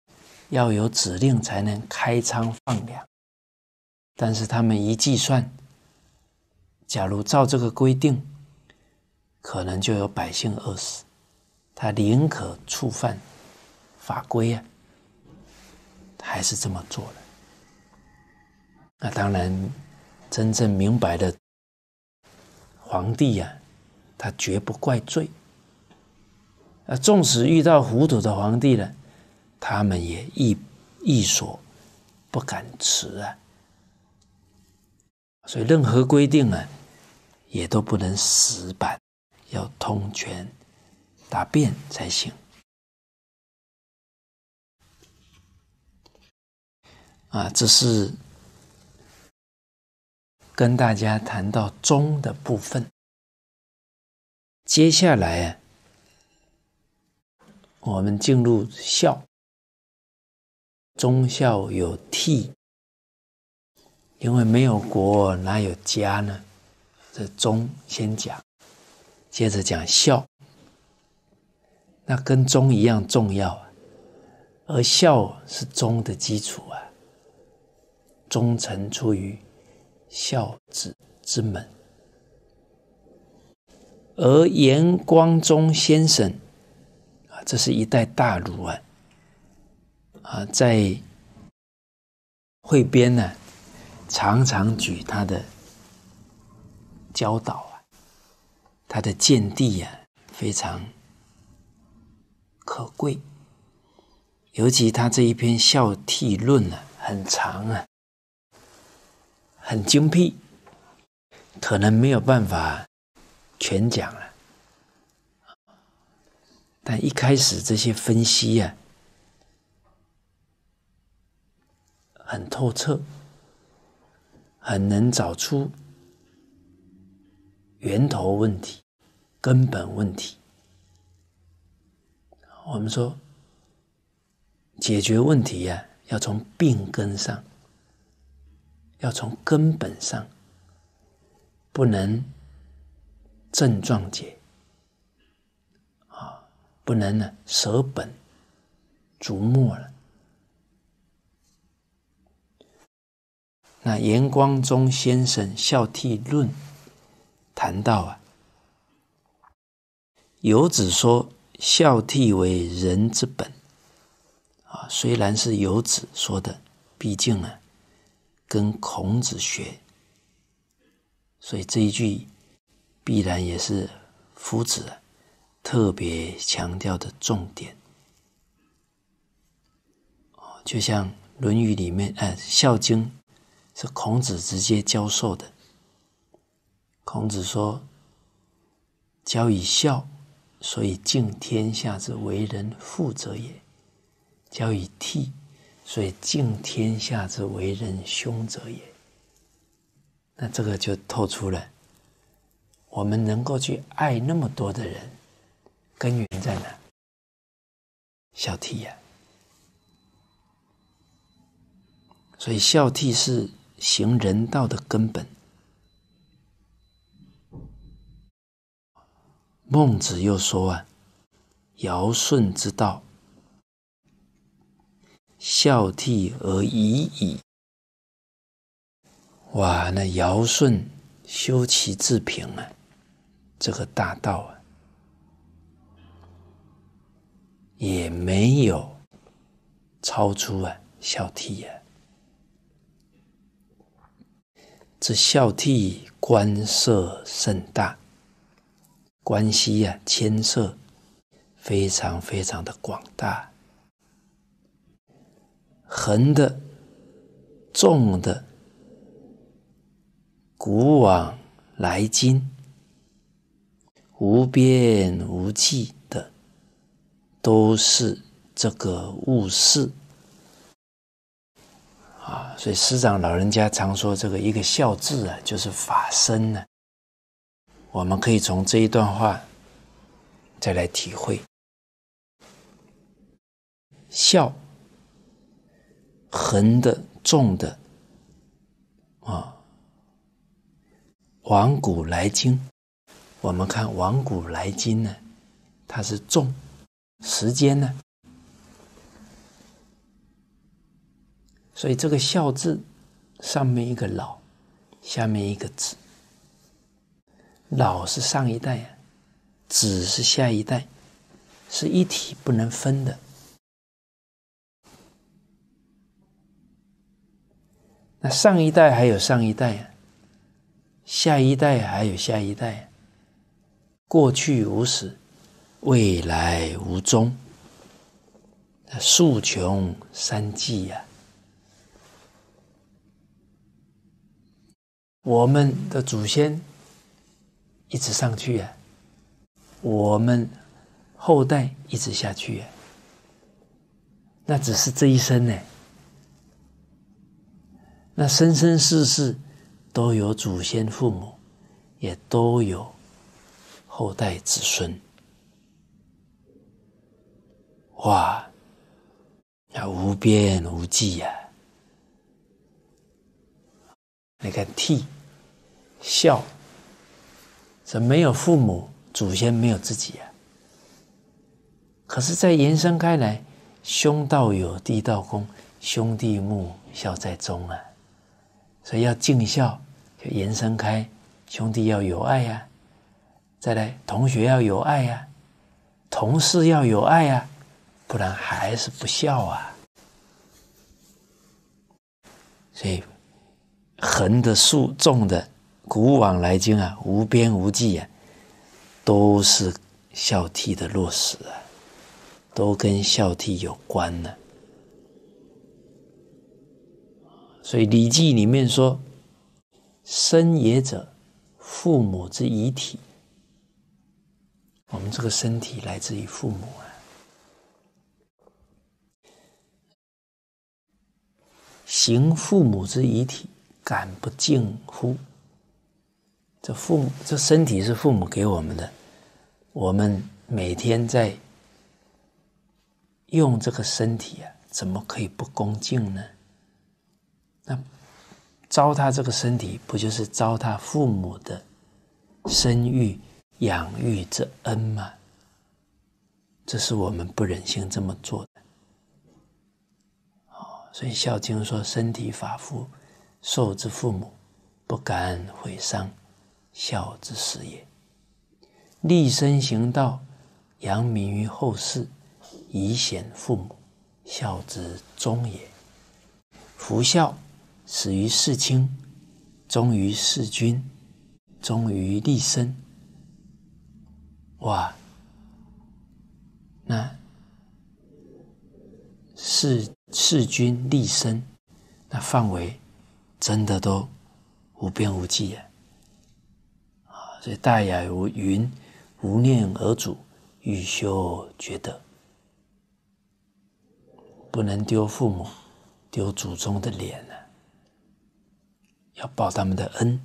要有指令才能开仓放粮，但是他们一计算，假如照这个规定，可能就有百姓饿死，他宁可触犯法规啊，还是这么做了。那当然，真正明白的皇帝呀。他绝不怪罪，啊，纵使遇到糊涂的皇帝了，他们也一一所不敢辞啊。所以任何规定啊，也都不能死板，要通权答辩才行。啊，这是跟大家谈到中的部分。接下来啊，我们进入孝。忠孝有替，因为没有国哪有家呢？这忠先讲，接着讲孝。那跟忠一样重要，啊，而孝是忠的基础啊。忠诚出于孝子之门。而严光中先生，啊，这是一代大儒啊，啊，在汇编呢，常常举他的教导啊，他的见地呀，非常可贵。尤其他这一篇《孝悌论》呢，很长啊，很精辟，可能没有办法。全讲了，但一开始这些分析呀，很透彻，很能找出源头问题、根本问题。我们说，解决问题呀，要从病根上，要从根本上，不能。症状解，啊，不能呢舍本逐末了。那严光中先生《孝悌论》谈到啊，游子说孝悌为人之本，啊，虽然是游子说的，毕竟呢跟孔子学，所以这一句。必然也是夫子特别强调的重点哦，就像《论语》里面，哎，《孝经》是孔子直接教授的。孔子说：“教以孝，所以敬天下之为人父者也；教以悌，所以敬天下之为人兄者也。”那这个就透出了。我们能够去爱那么多的人，根源在哪？孝悌呀。所以孝悌是行人道的根本。孟子又说啊：“尧舜之道，孝悌而已矣。”哇，那尧舜修其治平啊！这个大道啊，也没有超出啊孝悌啊。这孝悌关涉甚大，关系啊牵涉非常非常的广大，横的、纵的、古往来今。无边无际的，都是这个物事啊！所以师长老人家常说：“这个一个孝字啊，就是法身呢。”我们可以从这一段话再来体会孝，横的、重的啊，往古来今。我们看往古来今呢，它是重时间呢，所以这个孝字上面一个老，下面一个子，老是上一代啊，子是下一代，是一体不能分的。那上一代还有上一代啊，下一代还有下一代。过去无始，未来无终。树穷三季呀，我们的祖先一直上去呀，我们后代一直下去呀。那只是这一生呢？那生生世世都有祖先父母，也都有。后代子孙，哇，那无边无际呀！你看，替孝，这没有父母、祖先，没有自己啊。可是，在延伸开来，兄道友，弟道恭，兄弟睦，孝在中啊。所以，要敬孝，就延伸开，兄弟要有爱呀。再来，同学要有爱呀，同事要有爱呀，不然还是不孝啊。所以，横的、竖、纵的，古往来今啊，无边无际啊，都是孝悌的落实啊，都跟孝悌有关呢。所以，《礼记》里面说：“生也者，父母之遗体。”我们这个身体来自于父母啊，行父母之遗体，敢不敬乎？这父母这身体是父母给我们的，我们每天在用这个身体啊，怎么可以不恭敬呢？那糟蹋这个身体，不就是糟蹋父母的生育？养育之恩嘛，这是我们不忍心这么做的。哦，所以《孝经》说：“身体发肤，受之父母，不敢毁伤，孝之始也；立身行道，扬名于后世，以显父母，孝之终也。”夫孝始于事亲，忠于事君，忠于立身。哇，那世世君立身，那范围真的都无边无际啊！啊，所以大雅无云，无念而祖欲修觉得不能丢父母、丢祖宗的脸啊，要报他们的恩。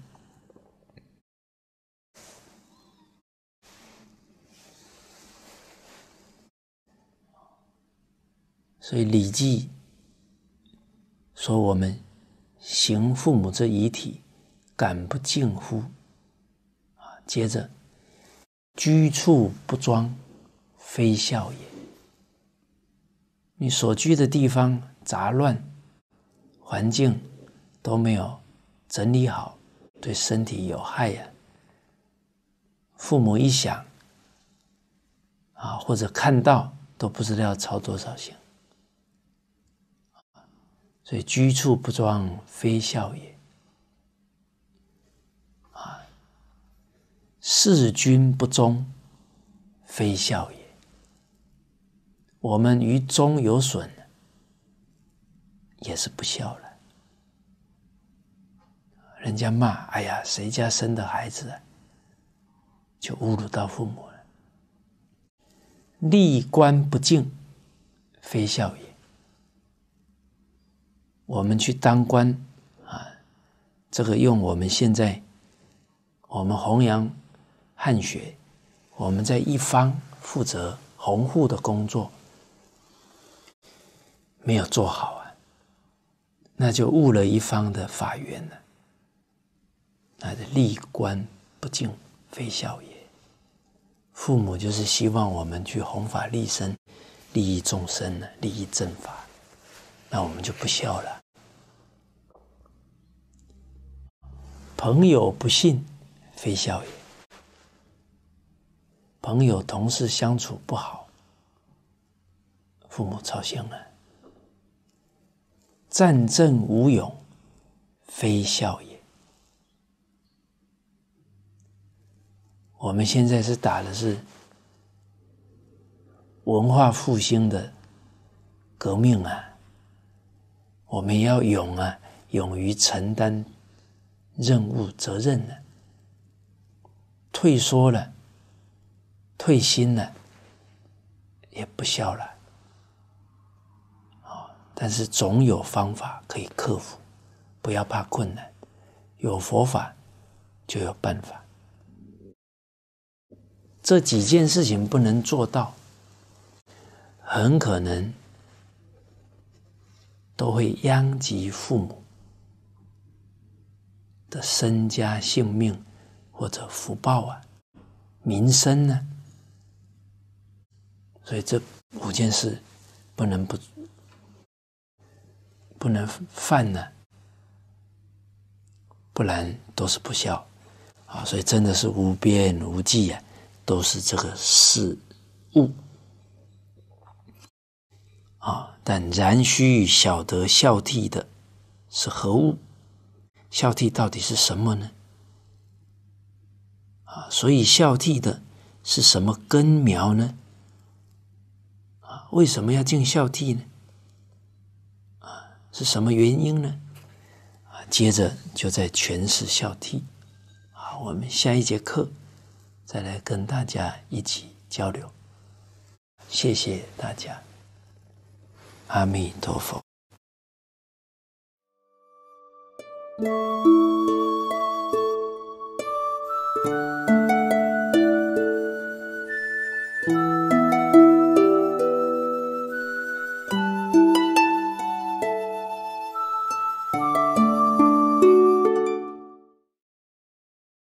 所以《礼记》说：“我们行父母之遗体，敢不敬乎？”啊，接着居处不庄，非孝也。你所居的地方杂乱，环境都没有整理好，对身体有害呀。父母一想，啊，或者看到都不知道要操多少心。所以居处不装非孝也。啊，事君不忠，非孝也。我们于忠有损，也是不孝了。人家骂：“哎呀，谁家生的孩子啊？”就侮辱到父母了。立观不敬，非孝也。我们去当官，啊，这个用我们现在我们弘扬汉学，我们在一方负责弘护的工作，没有做好啊，那就误了一方的法源了。那是立官不敬，非孝也。父母就是希望我们去弘法立身，利益众生呢，利益正法。那我们就不孝了。朋友不信，非孝也。朋友、同事相处不好，父母操心了。战阵无勇，非孝也。我们现在是打的是文化复兴的革命啊。我们要勇啊，勇于承担任务责任了。退缩了，退心了，也不笑了。啊，但是总有方法可以克服，不要怕困难，有佛法就有办法。这几件事情不能做到，很可能。都会殃及父母的身家性命，或者福报啊、民生呢？所以这五件事不能不不能犯呢，不然都是不孝啊！所以真的是无边无际啊，都是这个事物啊。但然须晓得孝悌的是何物？孝悌到底是什么呢？啊，所以孝悌的是什么根苗呢？啊，为什么要敬孝悌呢？啊，是什么原因呢？啊，接着就在诠释孝悌。啊，我们下一节课再来跟大家一起交流。谢谢大家。阿弥陀佛。